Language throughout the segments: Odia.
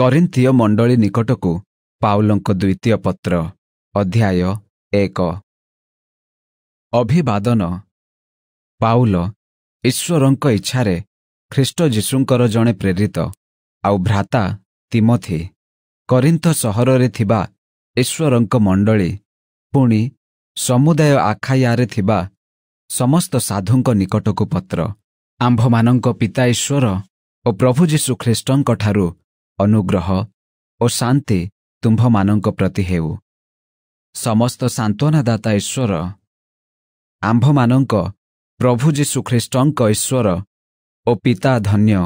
କରିନ୍ଥୀୟ ମଣ୍ଡଳୀ ନିକଟକୁ ପାଉଲଙ୍କ ଦ୍ୱିତୀୟ ପତ୍ର ଅଧ୍ୟାୟ ଏକ ଅଭିବାଦନ ପାଉଲ ଈଶ୍ୱରଙ୍କ ଇଚ୍ଛାରେ ଖ୍ରୀଷ୍ଟ ଯୀଶୁଙ୍କର ଜଣେ ପ୍ରେରିତ ଆଉ ଭ୍ରାତା ତିମଥି କରିନ୍ଥ ସହରରେ ଥିବା ଈଶ୍ୱରଙ୍କ ମଣ୍ଡଳୀ ପୁଣି ସମୁଦାୟ ଆଖାୟାରେ ଥିବା ସମସ୍ତ ସାଧୁଙ୍କ ନିକଟକୁ ପତ୍ର ଆମ୍ଭମାନଙ୍କ ପିତା ଈଶ୍ୱର ଓ ପ୍ରଭୁ ଯୀଶୁ ଖ୍ରୀଷ୍ଟଙ୍କଠାରୁ ଅନୁଗ୍ରହ ଓ ଶାନ୍ତି ତୁମ୍ଭମାନଙ୍କ ପ୍ରତି ହେଉ ସମସ୍ତ ସାନ୍ତ୍ୱନାଦାତା ଈଶ୍ୱର ଆମ୍ଭମାନଙ୍କ ପ୍ରଭୁ ଯୀଶୁଖ୍ରୀଷ୍ଟଙ୍କ ଈଶ୍ୱର ଓ ପିତା ଧନ୍ୟ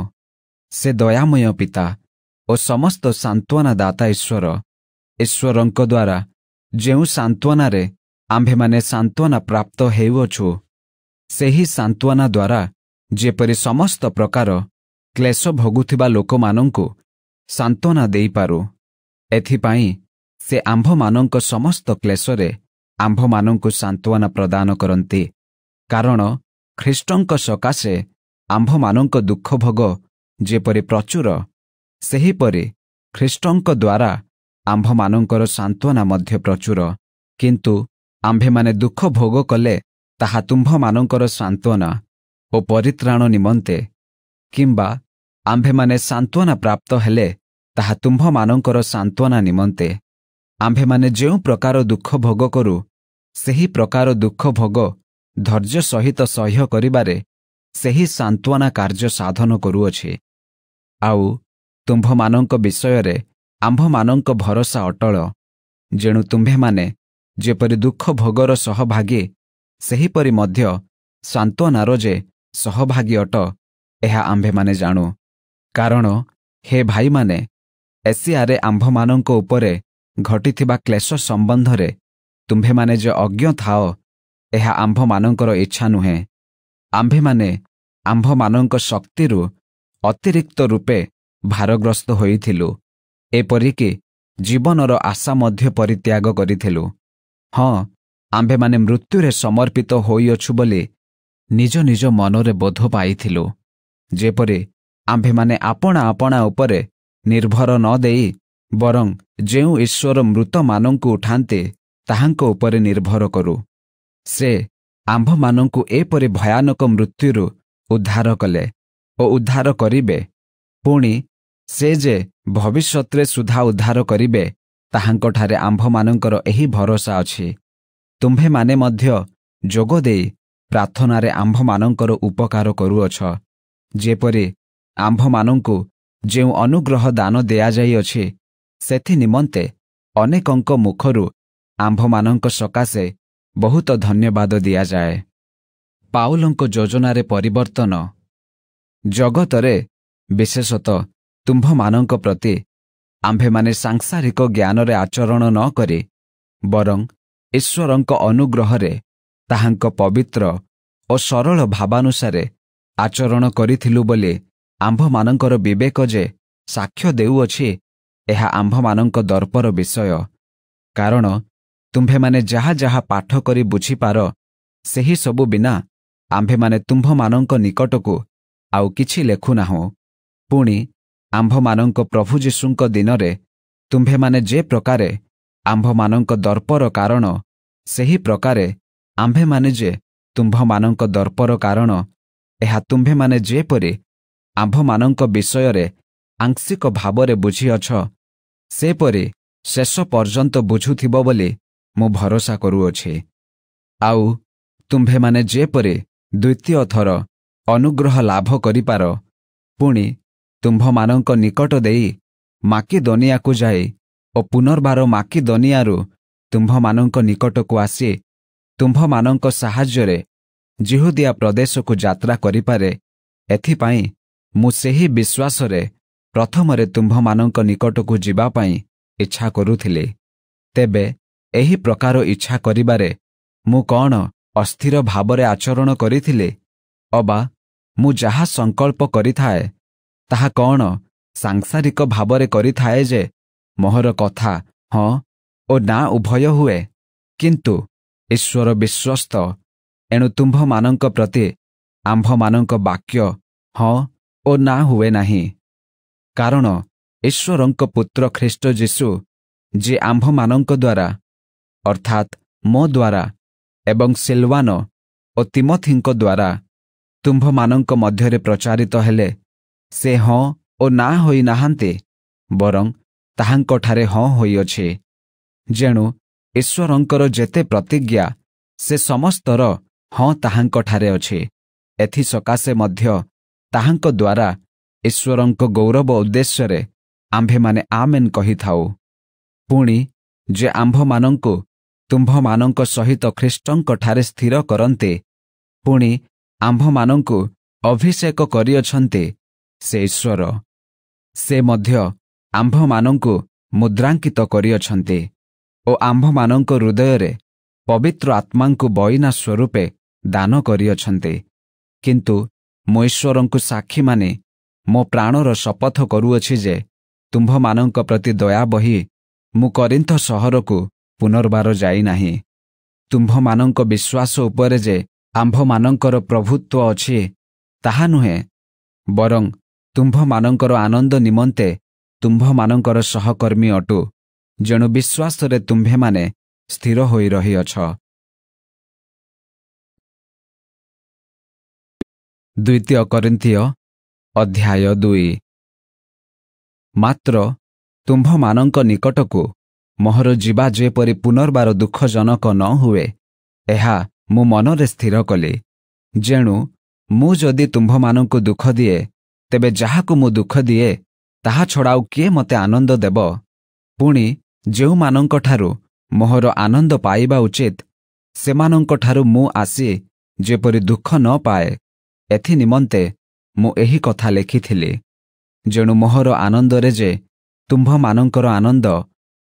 ସେ ଦୟାମୟ ପିତା ଓ ସମସ୍ତ ସାନ୍ତ୍ୱନାଦାତା ଈଶ୍ୱର ଈଶ୍ୱରଙ୍କ ଦ୍ୱାରା ଯେଉଁ ସାନ୍ତ୍ୱନାରେ ଆମ୍ଭେମାନେ ସାନ୍ତ୍ୱନା ପ୍ରାପ୍ତ ହେଉଅଛୁ ସେହି ସାନ୍ତ୍ୱନା ଦ୍ୱାରା ଯେପରି ସମସ୍ତ ପ୍ରକାର କ୍ଲେଶ ଭୋଗୁଥିବା ଲୋକମାନଙ୍କୁ ସାନ୍ତ୍ୱନା ଦେଇପାରୁ ଏଥିପାଇଁ ସେ ଆମ୍ଭମାନଙ୍କ ସମସ୍ତ କ୍ଲେଶରେ ଆମ୍ଭମାନଙ୍କୁ ସାନ୍ତ୍ୱନା ପ୍ରଦାନ କରନ୍ତି କାରଣ ଖ୍ରୀଷ୍ଟଙ୍କ ସକାଶେ ଆମ୍ଭମାନଙ୍କ ଦୁଃଖଭୋଗ ଯେପରି ପ୍ରଚୁର ସେହିପରି ଖ୍ରୀଷ୍ଟଙ୍କ ଦ୍ୱାରା ଆମ୍ଭମାନଙ୍କର ସାନ୍ତ୍ୱନା ମଧ୍ୟ ପ୍ରଚୁର କିନ୍ତୁ ଆମ୍ଭେମାନେ ଦୁଃଖ ଭୋଗ କଲେ ତାହା ତୁମ୍ଭମାନଙ୍କର ସାନ୍ତ୍ୱନା ଓ ପରିତ୍ରାଣ ନିମନ୍ତେ କିମ୍ବା ଆମ୍ଭେମାନେ ସାନ୍ତ୍ୱନା ପ୍ରାପ୍ତ ହେଲେ ତାହା ତୁମ୍ଭମାନଙ୍କର ସାନ୍ତ୍ୱନା ନିମନ୍ତେ ଆମ୍ଭେମାନେ ଯେଉଁ ପ୍ରକାର ଦୁଃଖ ଭୋଗ କରୁ ସେହି ପ୍ରକାର ଦୁଃଖ ଭୋଗ ଧୈର୍ଯ୍ୟ ସହିତ ସହ୍ୟ କରିବାରେ ସେହି ସାନ୍ତ୍ୱନା କାର୍ଯ୍ୟ ସାଧନ କରୁଅଛି ଆଉ ତୁମ୍ଭମାନଙ୍କ ବିଷୟରେ ଆମ୍ଭମାନଙ୍କ ଭରସା ଅଟଳ ଯେଣୁ ତୁମ୍ଭେମାନେ ଯେପରି ଦୁଃଖ ଭୋଗର ସହଭାଗୀ ସେହିପରି ମଧ୍ୟ ସାନ୍ତ୍ୱନାର ଯେ ସହଭାଗୀ ଅଟ ଏହା ଆମ୍ଭେମାନେ ଜାଣୁ କାରଣ ହେ ଭାଇମାନେ ଏସିଆରେ ଆମ୍ଭମାନଙ୍କ ଉପରେ ଘଟିଥିବା କ୍ଲେଶ ସମ୍ବନ୍ଧରେ ତୁମ୍ଭେମାନେ ଯେ ଅଜ୍ଞ ଥାଅ ଏହା ଆମ୍ଭମାନଙ୍କର ଇଚ୍ଛା ନୁହେଁ ଆମ୍ଭେମାନେ ଆମ୍ଭମାନଙ୍କ ଶକ୍ତିରୁ ଅତିରିକ୍ତ ରୂପେ ଭାରଗ୍ରସ୍ତ ହୋଇଥିଲୁ ଏପରିକି ଜୀବନର ଆଶା ମଧ୍ୟ ପରିତ୍ୟାଗ କରିଥିଲୁ ହଁ ଆମ୍ଭେମାନେ ମୃତ୍ୟୁରେ ସମର୍ପିତ ହୋଇଅଛୁ ବୋଲି ନିଜ ନିଜ ମନରେ ବୋଧ ପାଇଥିଲୁ ଯେପରି ଆମ୍ଭେମାନେ ଆପଣା ଆପଣା ଉପରେ ନିର୍ଭର ନ ଦେଇ ବରଂ ଯେଉଁ ଈଶ୍ୱର ମୃତମାନଙ୍କୁ ଉଠାନ୍ତେ ତାହାଙ୍କ ଉପରେ ନିର୍ଭର କରୁ ସେ ଆମ୍ଭମାନଙ୍କୁ ଏପରି ଭୟାନକ ମୃତ୍ୟୁରୁ ଉଦ୍ଧାର କଲେ ଓ ଉଦ୍ଧାର କରିବେ ପୁଣି ସେ ଯେ ଭବିଷ୍ୟତରେ ସୁଦ୍ଧା ଉଦ୍ଧାର କରିବେ ତାହାଙ୍କଠାରେ ଆମ୍ଭମାନଙ୍କର ଏହି ଭରସା ଅଛି ତୁମ୍ଭେମାନେ ମଧ୍ୟ ଯୋଗ ଦେଇ ପ୍ରାର୍ଥନାରେ ଆମ୍ଭମାନଙ୍କର ଉପକାର କରୁଅଛ ଯେପରି ଆମ୍ଭମାନଙ୍କୁ ଯେଉଁ ଅନୁଗ୍ରହ ଦାନ ଦିଆଯାଇଅଛି ସେଥି ନିମନ୍ତେ ଅନେକଙ୍କ ମୁଖରୁ ଆମ୍ଭମାନଙ୍କ ସକାଶେ ବହୁତ ଧନ୍ୟବାଦ ଦିଆଯାଏ ପାଉଲଙ୍କ ଯୋଜନାରେ ପରିବର୍ତ୍ତନ ଜଗତରେ ବିଶେଷତଃ ତୁମ୍ଭମାନଙ୍କ ପ୍ରତି ଆମ୍ଭେମାନେ ସାଂସାରିକ ଜ୍ଞାନରେ ଆଚରଣ ନ କରି ବରଂ ଈଶ୍ୱରଙ୍କ ଅନୁଗ୍ରହରେ ତାହାଙ୍କ ପବିତ୍ର ଓ ସରଳ ଭାବାନୁସାରେ ଆଚରଣ କରିଥିଲୁ ବୋଲି ଆମ୍ଭମାନଙ୍କର ବିବେକ ଯେ ସାକ୍ଷ୍ୟ ଦେଉଅଛି ଏହା ଆମ୍ଭମାନଙ୍କ ଦର୍ପର ବିଷୟ କାରଣ ତୁମ୍ଭେମାନେ ଯାହା ଯାହା ପାଠ କରି ବୁଝିପାର ସେହିସବୁ ବିନା ଆମ୍ଭେମାନେ ତୁମ୍ଭମାନଙ୍କ ନିକଟକୁ ଆଉ କିଛି ଲେଖୁନାହୁଁ ପୁଣି ଆମ୍ଭମାନଙ୍କ ପ୍ରଭୁ ଯୀଶୁଙ୍କ ଦିନରେ ତୁମ୍ଭେମାନେ ଯେ ପ୍ରକାରେ ଆମ୍ଭମାନଙ୍କ ଦର୍ପର କାରଣ ସେହି ପ୍ରକାରେ ଆମ୍ଭେମାନେ ଯେ ତୁମ୍ଭମାନଙ୍କ ଦର୍ପର କାରଣ ଏହା ତୁମ୍ଭେମାନେ ଯେପରି ଆମ୍ଭମାନଙ୍କ ବିଷୟରେ ଆଂଶିକ ଭାବରେ ବୁଝିଅଛ ସେପରି ଶେଷ ପର୍ଯ୍ୟନ୍ତ ବୁଝୁଥିବ ବୋଲି ମୁଁ ଭରସା କରୁଅଛି ଆଉ ତୁମ୍ଭେମାନେ ଯେପରି ଦ୍ୱିତୀୟ ଥର ଅନୁଗ୍ରହ ଲାଭ କରିପାର ପୁଣି ତୁମ୍ଭମାନଙ୍କ ନିକଟ ଦେଇ ମାକିଦୋନିଆକୁ ଯାଇ ଓ ପୁନର୍ବାର ମାକିଦୋନିଆରୁ ତୁମ୍ଭମାନଙ୍କ ନିକଟକୁ ଆସି ତୁମ୍ଭମାନଙ୍କ ସାହାଯ୍ୟରେ ଜିହୁଦିଆ ପ୍ରଦେଶକୁ ଯାତ୍ରା କରିପାରେ ଏଥିପାଇଁ ମୁଁ ସେହି ବିଶ୍ୱାସରେ ପ୍ରଥମରେ ତୁମ୍ଭମାନଙ୍କ ନିକଟକୁ ଯିବା ପାଇଁ ଇଚ୍ଛା କରୁଥିଲି ତେବେ ଏହି ପ୍ରକାର ଇଚ୍ଛା କରିବାରେ ମୁଁ କ'ଣ ଅସ୍ଥିର ଭାବରେ ଆଚରଣ କରିଥିଲି ଅବା ମୁଁ ଯାହା ସଂକଳ୍ପ କରିଥାଏ ତାହା କ'ଣ ସାଂସାରିକ ଭାବରେ କରିଥାଏ ଯେ ମୋହର କଥା ହଁ ଓ ନା ଉଭୟ ହୁଏ କିନ୍ତୁ ଈଶ୍ୱର ବିଶ୍ୱସ୍ତ ଏଣୁ ତୁମ୍ଭମାନଙ୍କ ପ୍ରତି ଆମ୍ଭମାନଙ୍କ ବାକ୍ୟ ହଁ ଓ ନା ହୁଏ ନାହିଁ କାରଣ ଈଶ୍ୱରଙ୍କ ପୁତ୍ର ଖ୍ରୀଷ୍ଟ ଯୀଶୁ ଯିଏ ଆମ୍ଭମାନଙ୍କ ଦ୍ୱାରା ଅର୍ଥାତ୍ ମୋ ଦ୍ୱାରା ଏବଂ ସିଲୱାନ ଓ ତିମଥିଙ୍କ ଦ୍ୱାରା ତୁମ୍ଭମାନଙ୍କ ମଧ୍ୟରେ ପ୍ରଚାରିତ ହେଲେ ସେ ହଁ ଓ ନା ହୋଇନାହାନ୍ତି ବରଂ ତାହାଙ୍କଠାରେ ହଁ ହୋଇଅଛି ଯେଣୁ ଈଶ୍ୱରଙ୍କର ଯେତେ ପ୍ରତିଜ୍ଞା ସେ ସମସ୍ତର ହଁ ତାହାଙ୍କଠାରେ ଅଛି ଏଥିସକାଶେ ମଧ୍ୟ ତାହାଙ୍କ ଦ୍ୱାରା ଈଶ୍ୱରଙ୍କ ଗୌରବ ଉଦ୍ଦେଶ୍ୟରେ ଆମ୍ଭେମାନେ ଆମେନ୍ କହିଥାଉ ପୁଣି ଯେ ଆମ୍ଭମାନଙ୍କୁ ତୁମ୍ଭମାନଙ୍କ ସହିତ ଖ୍ରୀଷ୍ଟଙ୍କଠାରେ ସ୍ଥିର କରନ୍ତି ପୁଣି ଆମ୍ଭମାନଙ୍କୁ ଅଭିଷେକ କରିଅଛନ୍ତି ସେ ଈଶ୍ୱର ସେ ମଧ୍ୟ ଆମ୍ଭମାନଙ୍କୁ ମୁଦ୍ରାଙ୍କିତ କରିଅଛନ୍ତି ଓ ଆମ୍ଭମାନଙ୍କ ହୃଦୟରେ ପବିତ୍ର ଆତ୍ମାଙ୍କୁ ବଇନା ସ୍ୱରୂପେ ଦାନ କରିଅଛନ୍ତି କିନ୍ତୁ ମୁଁ ଈଶ୍ୱରଙ୍କୁ ସାକ୍ଷୀମାନେ ମୋ ପ୍ରାଣର ଶପଥ କରୁଅଛି ଯେ ତୁମ୍ଭମାନଙ୍କ ପ୍ରତି ଦୟା ବହି ମୁଁ କରିନ୍ଥ ସହରକୁ ପୁନର୍ବାର ଯାଇନାହିଁ ତୁମ୍ଭମାନଙ୍କ ବିଶ୍ୱାସ ଉପରେ ଯେ ଆମ୍ଭମାନଙ୍କର ପ୍ରଭୁତ୍ୱ ଅଛି ତାହା ନୁହେଁ ବରଂ ତୁମ୍ଭମାନଙ୍କର ଆନନ୍ଦ ନିମନ୍ତେ ତୁମ୍ଭମାନଙ୍କର ସହକର୍ମୀ ଅଟୁ ଯେଣୁ ବିଶ୍ୱାସରେ ତୁମ୍ଭେମାନେ ସ୍ଥିର ହୋଇ ରହିଅଛ ଦ୍ୱିତୀୟ କରିନ୍ତି ଅଧ୍ୟାୟ ଦୁଇ ମାତ୍ର ତୁମ୍ଭମାନଙ୍କ ନିକଟକୁ ମୋହର ଯିବା ଯେପରି ପୁନର୍ବାର ଦୁଃଖଜନକ ନ ହୁଏ ଏହା ମୁଁ ମନରେ ସ୍ଥିର କଲି ଯେଣୁ ମୁଁ ଯଦି ତୁମ୍ଭମାନଙ୍କୁ ଦୁଃଖ ଦିଏ ତେବେ ଯାହାକୁ ମୁଁ ଦୁଃଖ ଦିଏ ତାହା ଛଡ଼ା ଆଉ କିଏ ମୋତେ ଆନନ୍ଦ ଦେବ ପୁଣି ଯେଉଁମାନଙ୍କଠାରୁ ମୋହର ଆନନ୍ଦ ପାଇବା ଉଚିତ ସେମାନଙ୍କଠାରୁ ମୁଁ ଆସି ଯେପରି ଦୁଃଖ ନ ପାଏ ଏଥି ନିମନ୍ତେ ମୁଁ ଏହି କଥା ଲେଖିଥିଲି ଯେଣୁ ମୋହର ଆନନ୍ଦରେ ଯେ ତୁମ୍ଭମାନଙ୍କର ଆନନ୍ଦ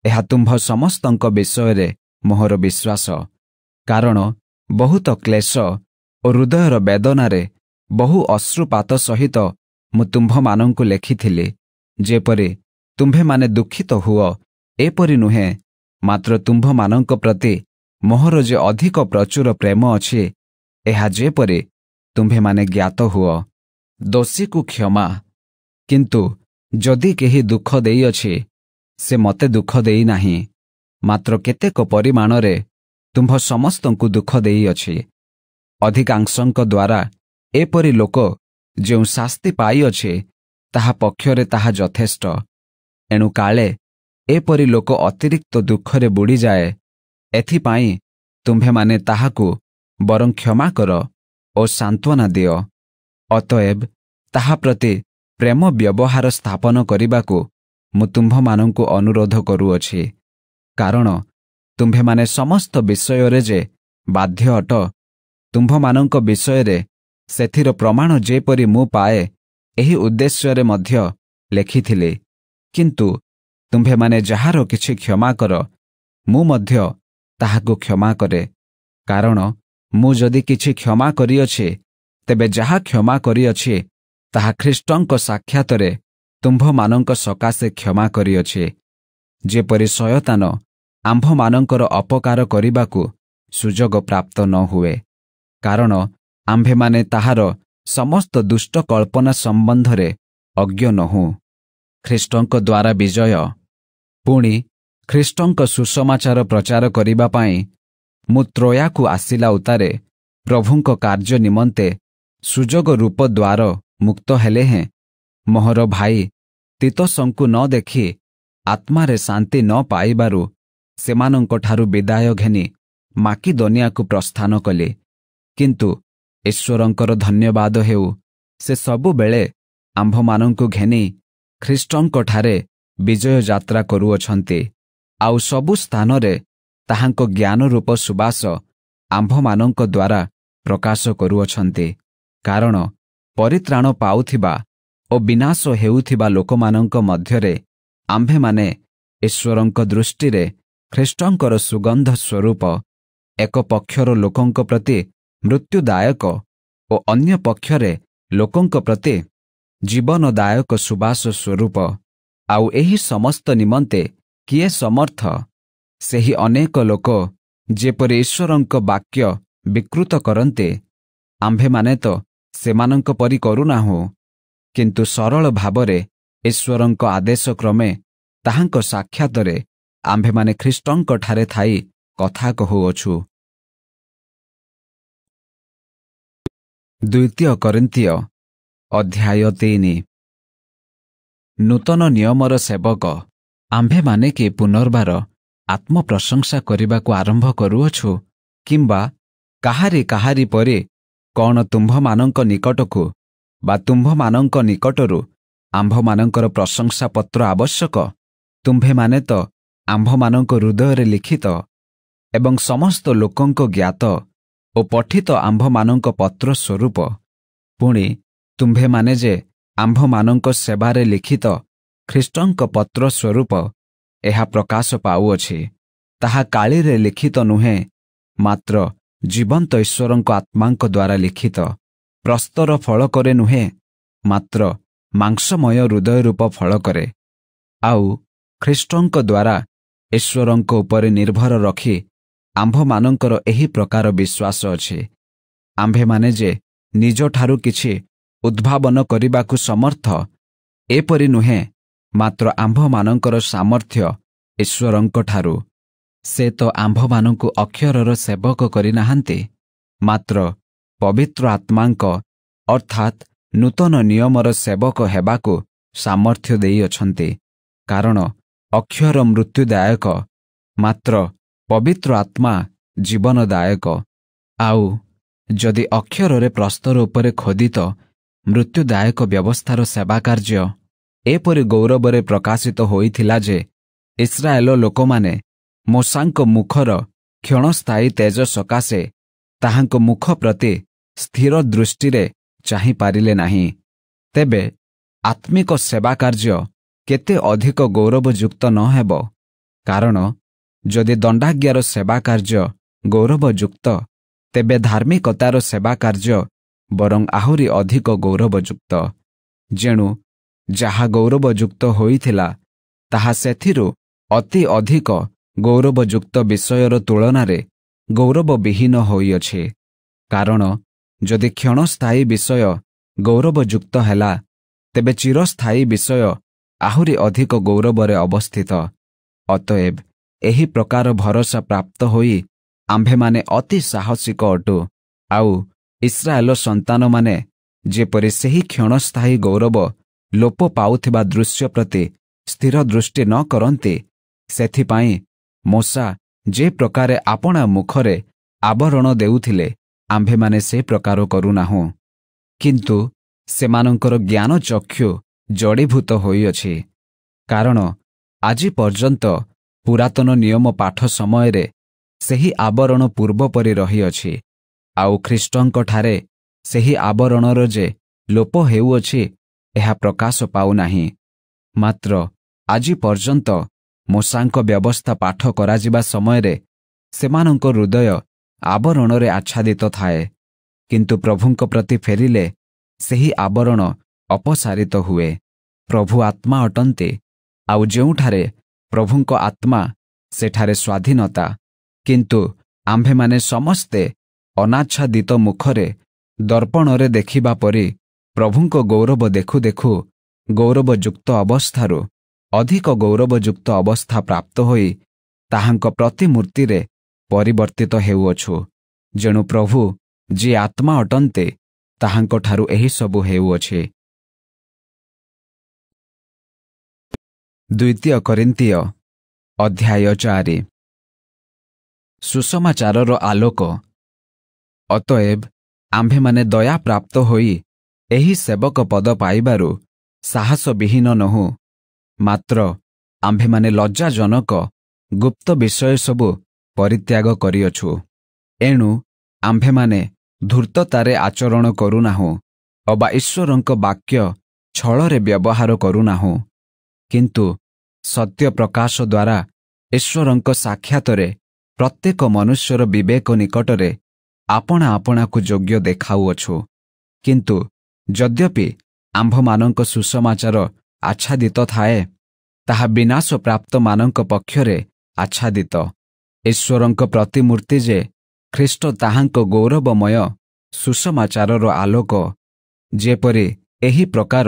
ଏହା ତୁମ୍ଭ ସମସ୍ତଙ୍କ ବିଷୟରେ ମୋହର ବିଶ୍ୱାସ କାରଣ ବହୁତ କ୍ଲେଶ ଓ ହୃଦୟର ବେଦନାରେ ବହୁ ଅଶ୍ରୁପାତ ସହିତ ମୁଁ ତୁମ୍ଭମାନଙ୍କୁ ଲେଖିଥିଲି ଯେପରି ତୁମ୍ଭେମାନେ ଦୁଃଖିତ ହୁଅ ଏପରି ନୁହେଁ ମାତ୍ର ତୁମ୍ଭମାନଙ୍କ ପ୍ରତି ମୋହର ଯେ ଅଧିକ ପ୍ରଚୁର ପ୍ରେମ ଅଛି ଏହା ଯେପରି ତୁମ୍ଭେମାନେ ଜ୍ଞାତ ହୁଅ ଦୋଷୀକୁ କ୍ଷମା କିନ୍ତୁ ଯଦି କେହି ଦୁଃଖ ଦେଇଅଛି ସେ ମୋତେ ଦୁଃଖ ଦେଇନାହିଁ ମାତ୍ର କେତେକ ପରିମାଣରେ ତୁମ୍ଭ ସମସ୍ତଙ୍କୁ ଦୁଃଖ ଦେଇଅଛି ଅଧିକାଂଶଙ୍କ ଦ୍ୱାରା ଏପରି ଲୋକ ଯେଉଁ ଶାସ୍ତି ପାଇଅଛି ତାହା ପକ୍ଷରେ ତାହା ଯଥେଷ୍ଟ ଏଣୁ କାଳେ ଏପରି ଲୋକ ଅତିରିକ୍ତ ଦୁଃଖରେ ବୁଡ଼ିଯାଏ ଏଥିପାଇଁ ତୁମ୍ଭେମାନେ ତାହାକୁ ବରଂ କ୍ଷମା କର ଓ ସାନ୍ତ୍ୱନା ଦିଅ ଅତଏବ ତାହା ପ୍ରତି ପ୍ରେମ ବ୍ୟବହାର ସ୍ଥାପନ କରିବାକୁ ମୁଁ ତୁମ୍ଭମାନଙ୍କୁ ଅନୁରୋଧ କରୁଅଛି କାରଣ ତୁମ୍ଭେମାନେ ସମସ୍ତ ବିଷୟରେ ଯେ ବାଧ୍ୟ ଅଟ ତୁମ୍ଭମାନଙ୍କ ବିଷୟରେ ସେଥିର ପ୍ରମାଣ ଯେପରି ମୁଁ ପାଏ ଏହି ଉଦ୍ଦେଶ୍ୟରେ ମଧ୍ୟ ଲେଖିଥିଲି କିନ୍ତୁ ତୁମ୍ଭେମାନେ ଯାହାର କିଛି କ୍ଷମା କର ମୁଁ ମଧ୍ୟ ତାହାକୁ କ୍ଷମା କରେ କାରଣ ମୁଁ ଯଦି କିଛି କ୍ଷମା କରିଅଛି ତେବେ ଯାହା କ୍ଷମା କରିଅଛି ତାହା ଖ୍ରୀଷ୍ଟଙ୍କ ସାକ୍ଷାତରେ ତୁମ୍ଭମାନଙ୍କ ସକାଶେ କ୍ଷମା କରିଅଛି ଯେପରି ଶୟତାନ ଆମ୍ଭମାନଙ୍କର ଅପକାର କରିବାକୁ ସୁଯୋଗ ପ୍ରାପ୍ତ ନ ହୁଏ କାରଣ ଆମ୍ଭେମାନେ ତାହାର ସମସ୍ତ ଦୁଷ୍ଟ କଳ୍ପନା ସମ୍ବନ୍ଧରେ ଅଜ୍ଞ ନହୁଁ ଖ୍ରୀଷ୍ଟଙ୍କ ଦ୍ୱାରା ବିଜୟ ପୁଣି ଖ୍ରୀଷ୍ଟଙ୍କ ସୁସମାଚାର ପ୍ରଚାର କରିବା ପାଇଁ ମୁଁ ତ୍ରୟାକୁ ଆସିଲା ଉତାରେ ପ୍ରଭୁଙ୍କ କାର୍ଯ୍ୟ ନିମନ୍ତେ ସୁଯୋଗ ରୂପ ଦ୍ୱାର ମୁକ୍ତ ହେଲେ ହେଁ ମୋହର ଭାଇ ତିତସଙ୍କୁ ନ ଦେଖି ଆତ୍ମାରେ ଶାନ୍ତି ନ ପାଇବାରୁ ସେମାନଙ୍କଠାରୁ ବିଦାୟ ଘେନି ମାକିଦନିଆକୁ ପ୍ରସ୍ଥାନ କଲି କିନ୍ତୁ ଈଶ୍ୱରଙ୍କର ଧନ୍ୟବାଦ ହେଉ ସେ ସବୁବେଳେ ଆମ୍ଭମାନଙ୍କୁ ଘେନି ଖ୍ରୀଷ୍ଟଙ୍କଠାରେ ବିଜୟ ଯାତ୍ରା କରୁଅଛନ୍ତି ଆଉ ସବୁ ସ୍ଥାନରେ ତାହାଙ୍କ ଜ୍ଞାନ ରୂପ ସୁବାସ ଆମ୍ଭମାନଙ୍କ ଦ୍ୱାରା ପ୍ରକାଶ କରୁଅଛନ୍ତି କାରଣ ପରିତ୍ରାଣ ପାଉଥିବା ଓ ବିନାଶ ହେଉଥିବା ଲୋକମାନଙ୍କ ମଧ୍ୟରେ ଆମ୍ଭେମାନେ ଈଶ୍ୱରଙ୍କ ଦୃଷ୍ଟିରେ ଖ୍ରୀଷ୍ଟଙ୍କର ସୁଗନ୍ଧ ସ୍ୱରୂପ ଏକ ପକ୍ଷର ଲୋକଙ୍କ ପ୍ରତି ମୃତ୍ୟୁଦାୟକ ଓ ଅନ୍ୟ ପକ୍ଷରେ ଲୋକଙ୍କ ପ୍ରତି ଜୀବନଦାୟକ ସୁବାସ ସ୍ୱରୂପ ଆଉ ଏହି ସମସ୍ତ ନିମନ୍ତେ କିଏ ସମର୍ଥ ସେହି ଅନେକ ଲୋକ ଯେପରି ଈଶ୍ୱରଙ୍କ ବାକ୍ୟ ବିକୃତ କରନ୍ତେ ଆମ୍ଭେମାନେ ତ ସେମାନଙ୍କ ପରି କରୁନାହୁଁ କିନ୍ତୁ ସରଳ ଭାବରେ ଈଶ୍ୱରଙ୍କ ଆଦେଶ କ୍ରମେ ତାହାଙ୍କ ସାକ୍ଷାତରେ ଆମ୍ଭେମାନେ ଖ୍ରୀଷ୍ଟଙ୍କଠାରେ ଥାଇ କଥା କହୁଅଛୁ ଦ୍ୱିତୀୟ କରନ୍ତିୟ ଅଧ୍ୟାୟ ତିନି ନୂତନ ନିୟମର ସେବକ ଆମ୍ଭେମାନେ କି ପୁନର୍ବାର ଆତ୍ମପ୍ରଶଂସା କରିବାକୁ ଆରମ୍ଭ କରୁଅଛୁ କିମ୍ବା କାହାରି କାହାରି ପରେ କ'ଣ ତୁମ୍ଭମାନଙ୍କ ନିକଟକୁ ବା ତୁମ୍ଭମାନଙ୍କ ନିକଟରୁ ଆମ୍ଭମାନଙ୍କର ପ୍ରଶଂସାପତ୍ର ଆବଶ୍ୟକ ତୁମ୍ଭେମାନେ ତ ଆମ୍ଭମାନଙ୍କ ହୃଦୟରେ ଲିଖିତ ଏବଂ ସମସ୍ତ ଲୋକଙ୍କ ଜ୍ଞାତ ଓ ପଠିତ ଆମ୍ଭମାନଙ୍କ ପତ୍ର ସ୍ୱରୂପ ପୁଣି ତୁମ୍ଭେମାନେ ଯେ ଆମ୍ଭମାନଙ୍କ ସେବାରେ ଲିଖିତ ଖ୍ରୀଷ୍ଟଙ୍କ ପତ୍ର ସ୍ୱରୂପ ଏହା ପ୍ରକାଶ ପାଉଅଛି ତାହା କାଳିରେ ଲିଖିତ ନୁହେଁ ମାତ୍ର ଜୀବନ୍ତ ଈଶ୍ୱରଙ୍କ ଆତ୍ମାଙ୍କ ଦ୍ୱାରା ଲିଖିତ ପ୍ରସ୍ତର ଫଳ କରେ ନୁହେଁ ମାତ୍ର ମାଂସମୟ ହୃଦୟ ରୂପ ଫଳ କରେ ଆଉ ଖ୍ରୀଷ୍ଟଙ୍କ ଦ୍ୱାରା ଈଶ୍ୱରଙ୍କ ଉପରେ ନିର୍ଭର ରଖି ଆମ୍ଭମାନଙ୍କର ଏହି ପ୍ରକାର ବିଶ୍ୱାସ ଅଛି ଆମ୍ଭେମାନେ ଯେ ନିଜଠାରୁ କିଛି ଉଦ୍ଭାବନ କରିବାକୁ ସମର୍ଥ ଏପରି ନୁହେଁ ମାତ୍ର ଆମ୍ଭମାନଙ୍କର ସାମର୍ଥ୍ୟ ଈଶ୍ୱରଙ୍କଠାରୁ ସେ ତ ଆମ୍ଭମାନଙ୍କୁ ଅକ୍ଷରର ସେବକ କରିନାହାନ୍ତି ମାତ୍ର ପବିତ୍ର ଆତ୍ମାଙ୍କ ଅର୍ଥାତ୍ ନୂତନ ନିୟମର ସେବକ ହେବାକୁ ସାମର୍ଥ୍ୟ ଦେଇଅଛନ୍ତି କାରଣ ଅକ୍ଷର ମୃତ୍ୟୁଦାୟକ ମାତ୍ର ପବିତ୍ର ଆତ୍ମା ଜୀବନଦାୟକ ଆଉ ଯଦି ଅକ୍ଷରରେ ପ୍ରସ୍ତର ଉପରେ ଖୋଦିତ ମୃତ୍ୟୁଦାୟକ ବ୍ୟବସ୍ଥାର ସେବା କାର୍ଯ୍ୟ ଏପରି ଗୌରବରେ ପ୍ରକାଶିତ ହୋଇଥିଲା ଯେ ଇସ୍ରାଏଲ ଲୋକମାନେ ମୂଷାଙ୍କ ମୁଖର କ୍ଷଣସ୍ଥାୟୀ ତେଜ ସକାଶେ ତାହାଙ୍କ ମୁଖ ପ୍ରତି ସ୍ଥିର ଦୃଷ୍ଟିରେ ଚାହିଁପାରିଲେ ନାହିଁ ତେବେ ଆତ୍ମିକ ସେବା କାର୍ଯ୍ୟ କେତେ ଅଧିକ ଗୌରବଯୁକ୍ତ ନ ହେବ କାରଣ ଯଦି ଦଣ୍ଡାଜ୍ଞାର ସେବା କାର୍ଯ୍ୟ ଗୌରବଯୁକ୍ତ ତେବେ ଧାର୍ମିକତାର ସେବା କାର୍ଯ୍ୟ ବରଂ ଆହୁରି ଅଧିକ ଗୌରବଯୁକ୍ତ ଯେଣୁ ଯାହା ଗୌରବଯୁକ୍ତ ହୋଇଥିଲା ତାହା ସେଥିରୁ ଅତି ଅଧିକ ଗୌରବଯୁକ୍ତ ବିଷୟର ତୁଳନାରେ ଗୌରବବିହୀନ ହୋଇଅଛି କାରଣ ଯଦି କ୍ଷଣସ୍ଥାୟୀ ବିଷୟ ଗୌରବଯୁକ୍ତ ହେଲା ତେବେ ଚିରସ୍ଥାୟୀ ବିଷୟ ଆହୁରି ଅଧିକ ଗୌରବରେ ଅବସ୍ଥିତ ଅତଏବ ଏହି ପ୍ରକାର ଭରସା ପ୍ରାପ୍ତ ହୋଇ ଆମ୍ଭେମାନେ ଅତି ସାହସିକ ଅଟୁ ଆଉ ଇସ୍ରାଏଲ ସନ୍ତାନମାନେ ଯେପରି ସେହି କ୍ଷଣସ୍ଥାୟୀ ଗୌରବ ଲୋପ ପାଉଥିବା ଦୃଶ୍ୟ ପ୍ରତି ସ୍ଥିର ଦୃଷ୍ଟି ନ କରନ୍ତି ସେଥିପାଇଁ ମୂଷା ଯେ ପ୍ରକାରେ ଆପଣା ମୁଖରେ ଆବରଣ ଦେଉଥିଲେ ଆମ୍ଭେମାନେ ସେ ପ୍ରକାର କରୁନାହୁଁ କିନ୍ତୁ ସେମାନଙ୍କର ଜ୍ଞାନ ଚକ୍ଷୁ ଜଡ଼ୀଭୂତ ହୋଇଅଛି କାରଣ ଆଜି ପର୍ଯ୍ୟନ୍ତ ପୁରାତନ ନିୟମ ପାଠ ସମୟରେ ସେହି ଆବରଣ ପୂର୍ବପରି ରହିଅଛି ଆଉ ଖ୍ରୀଷ୍ଟଙ୍କଠାରେ ସେହି ଆବରଣର ଯେ ଲୋପ ହେଉଅଛି ଏହା ପ୍ରକାଶ ପାଉନାହିଁ ମାତ୍ର ଆଜି ପର୍ଯ୍ୟନ୍ତ ମୂଷାଙ୍କ ବ୍ୟବସ୍ଥା ପାଠ କରାଯିବା ସମୟରେ ସେମାନଙ୍କ ହୃଦୟ ଆବରଣରେ ଆଚ୍ଛାଦିତ ଥାଏ କିନ୍ତୁ ପ୍ରଭୁଙ୍କ ପ୍ରତି ଫେରିଲେ ସେହି ଆବରଣ ଅପସାରିତ ହୁଏ ପ୍ରଭୁ ଆତ୍ମା ଅଟନ୍ତି ଆଉ ଯେଉଁଠାରେ ପ୍ରଭୁଙ୍କ ଆତ୍ମା ସେଠାରେ ସ୍ୱାଧୀନତା କିନ୍ତୁ ଆମ୍ଭେମାନେ ସମସ୍ତେ ଅନାଚ୍ଛାଦିତ ମୁଖରେ ଦର୍ପଣରେ ଦେଖିବା ପରି ପ୍ରଭୁଙ୍କ ଗୌରବ ଦେଖୁ ଦେଖୁ ଗୌରବଯୁକ୍ତ ଅବସ୍ଥାରୁ ଅଧିକ ଗୌରବଯୁକ୍ତ ଅବସ୍ଥା ପ୍ରାପ୍ତ ହୋଇ ତାହାଙ୍କ ପ୍ରତିମୂର୍ତ୍ତିରେ ପରିବର୍ତ୍ତିତ ହେଉଅଛୁ ଯେଣୁ ପ୍ରଭୁ ଯିଏ ଆତ୍ମା ଅଟନ୍ତେ ତାହାଙ୍କଠାରୁ ଏହିସବୁ ହେଉଅଛି ଦ୍ୱିତୀୟ କରିନ୍ତି ଅଧ୍ୟାୟ ଚାରି ସୁଷମାଚାରର ଆଲୋକ ଅତଏବ ଆମ୍ଭେମାନେ ଦୟା ପ୍ରାପ୍ତ ହୋଇ ଏହି ସେବକ ପଦ ପାଇବାରୁ ସାହସବିହୀନ ନୁହୁଁ ମାତ୍ର ଆମ୍ଭେମାନେ ଲଜ୍ଜାଜନକ ଗୁପ୍ତ ବିଷୟ ସବୁ ପରିତ୍ୟାଗ କରିଅଛୁ ଏଣୁ ଆମ୍ଭେମାନେ ଧୂର୍ତ୍ତତାରେ ଆଚରଣ କରୁନାହୁଁ ଅବା ଈଶ୍ୱରଙ୍କ ବାକ୍ୟ ଛଳରେ ବ୍ୟବହାର କରୁନାହୁଁ କିନ୍ତୁ ସତ୍ୟ ପ୍ରକାଶ ଦ୍ୱାରା ଈଶ୍ୱରଙ୍କ ସାକ୍ଷାତରେ ପ୍ରତ୍ୟେକ ମନୁଷ୍ୟର ବିବେକ ନିକଟରେ ଆପଣା ଆପଣାକୁ ଯୋଗ୍ୟ ଦେଖାଉଅଛୁ କିନ୍ତୁ ଯଦ୍ୟପି ଆମ୍ଭମାନଙ୍କ ସୁସମାଚାର ଆଚ୍ଛାଦିତ ଥାଏ ତାହା ବିନାଶପ୍ରାପ୍ତମାନଙ୍କ ପକ୍ଷରେ ଆଚ୍ଛାଦିତ ଈଶ୍ୱରଙ୍କ ପ୍ରତିମୂର୍ତ୍ତି ଯେ ଖ୍ରୀଷ୍ଟ ତାହାଙ୍କ ଗୌରବମୟ ସୁସମାଚାରର ଆଲୋକ ଯେପରି ଏହି ପ୍ରକାର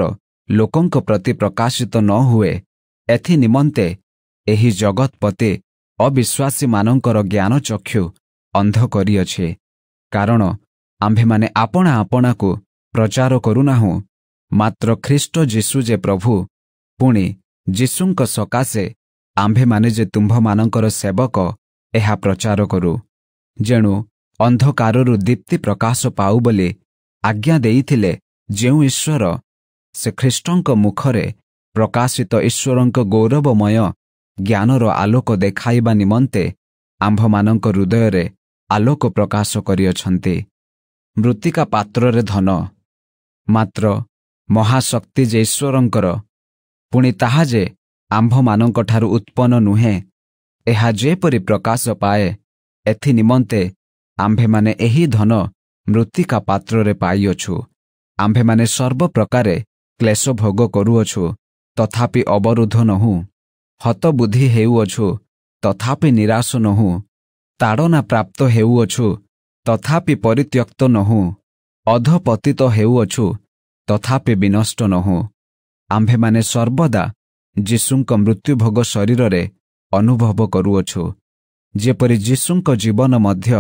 ଲୋକଙ୍କ ପ୍ରତି ପ୍ରକାଶିତ ନ ହୁଏ ଏଥି ନିମନ୍ତେ ଏହି ଜଗତପତି ଅବିଶ୍ୱାସୀମାନଙ୍କର ଜ୍ଞାନଚକ୍ଷୁ ଅନ୍ଧ କରିଅଛି କାରଣ ଆମ୍ଭେମାନେ ଆପଣା ଆପଣାକୁ ପ୍ରଚାର କରୁନାହୁଁ ମାତ୍ର ଖ୍ରୀଷ୍ଟ ଯୀଶୁ ଯେ ପ୍ରଭୁ ପୁଣି ଯୀଶୁଙ୍କ ସକାଶେ ଆମ୍ଭେମାନେ ଯେ ତୁମ୍ଭମାନଙ୍କର ସେବକ ଏହା ପ୍ରଚାର କରୁ ଯେଣୁ ଅନ୍ଧକାରରୁ ଦୀପ୍ତି ପ୍ରକାଶ ପାଉ ବୋଲି ଆଜ୍ଞା ଦେଇଥିଲେ ଯେଉଁ ଈଶ୍ୱର ସେ ଖ୍ରୀଷ୍ଟଙ୍କ ମୁଖରେ ପ୍ରକାଶିତ ଈଶ୍ୱରଙ୍କ ଗୌରବମୟ ଜ୍ଞାନର ଆଲୋକ ଦେଖାଇବା ନିମନ୍ତେ ଆମ୍ଭମାନଙ୍କ ହୃଦୟରେ ଆଲୋକ ପ୍ରକାଶ କରିଅଛନ୍ତି ମୃତ୍ତିକା ପାତ୍ରରେ ଧନ ମାତ୍ର ମହାଶକ୍ତି ଯେ ଈଶ୍ୱରଙ୍କର ପୁଣି ତାହା ଯେ ଆମ୍ଭମାନଙ୍କଠାରୁ ଉତ୍ପନ୍ନ ନୁହେଁ ଏହା ଯେପରି ପ୍ରକାଶ ପାଏ ଏଥି ନିମନ୍ତେ ଆମ୍ଭେମାନେ ଏହି ଧନ ମୃତ୍ତିକା ପାତ୍ରରେ ପାଇଅଛୁ ଆମ୍ଭେମାନେ ସର୍ବପ୍ରକାରେ କ୍ଲେଶ ଭୋଗ କରୁଅଛୁ ତଥାପି ଅବରୁଦ୍ଧ ନହୁଁ ହତବୁଦ୍ଧି ହେଉଅଛୁ ତଥାପି ନିରାଶ ନହୁଁ ତାଡ଼ନା ପ୍ରାପ୍ତ ହେଉଅଛୁ ତଥାପି ପରିତ୍ୟକ୍ତ ନହୁଁ ଅଧପତିତ ହେଉଅଛୁ ତଥାପି ବିନଷ୍ଟ ନହୁଁ ଆମ୍ଭେମାନେ ସର୍ବଦା ଯୀଶୁଙ୍କ ମୃତ୍ୟୁଭୋଗ ଶରୀରରେ ଅନୁଭବ କରୁଅଛୁ ଯେପରି ଯୀଶୁଙ୍କ ଜୀବନ ମଧ୍ୟ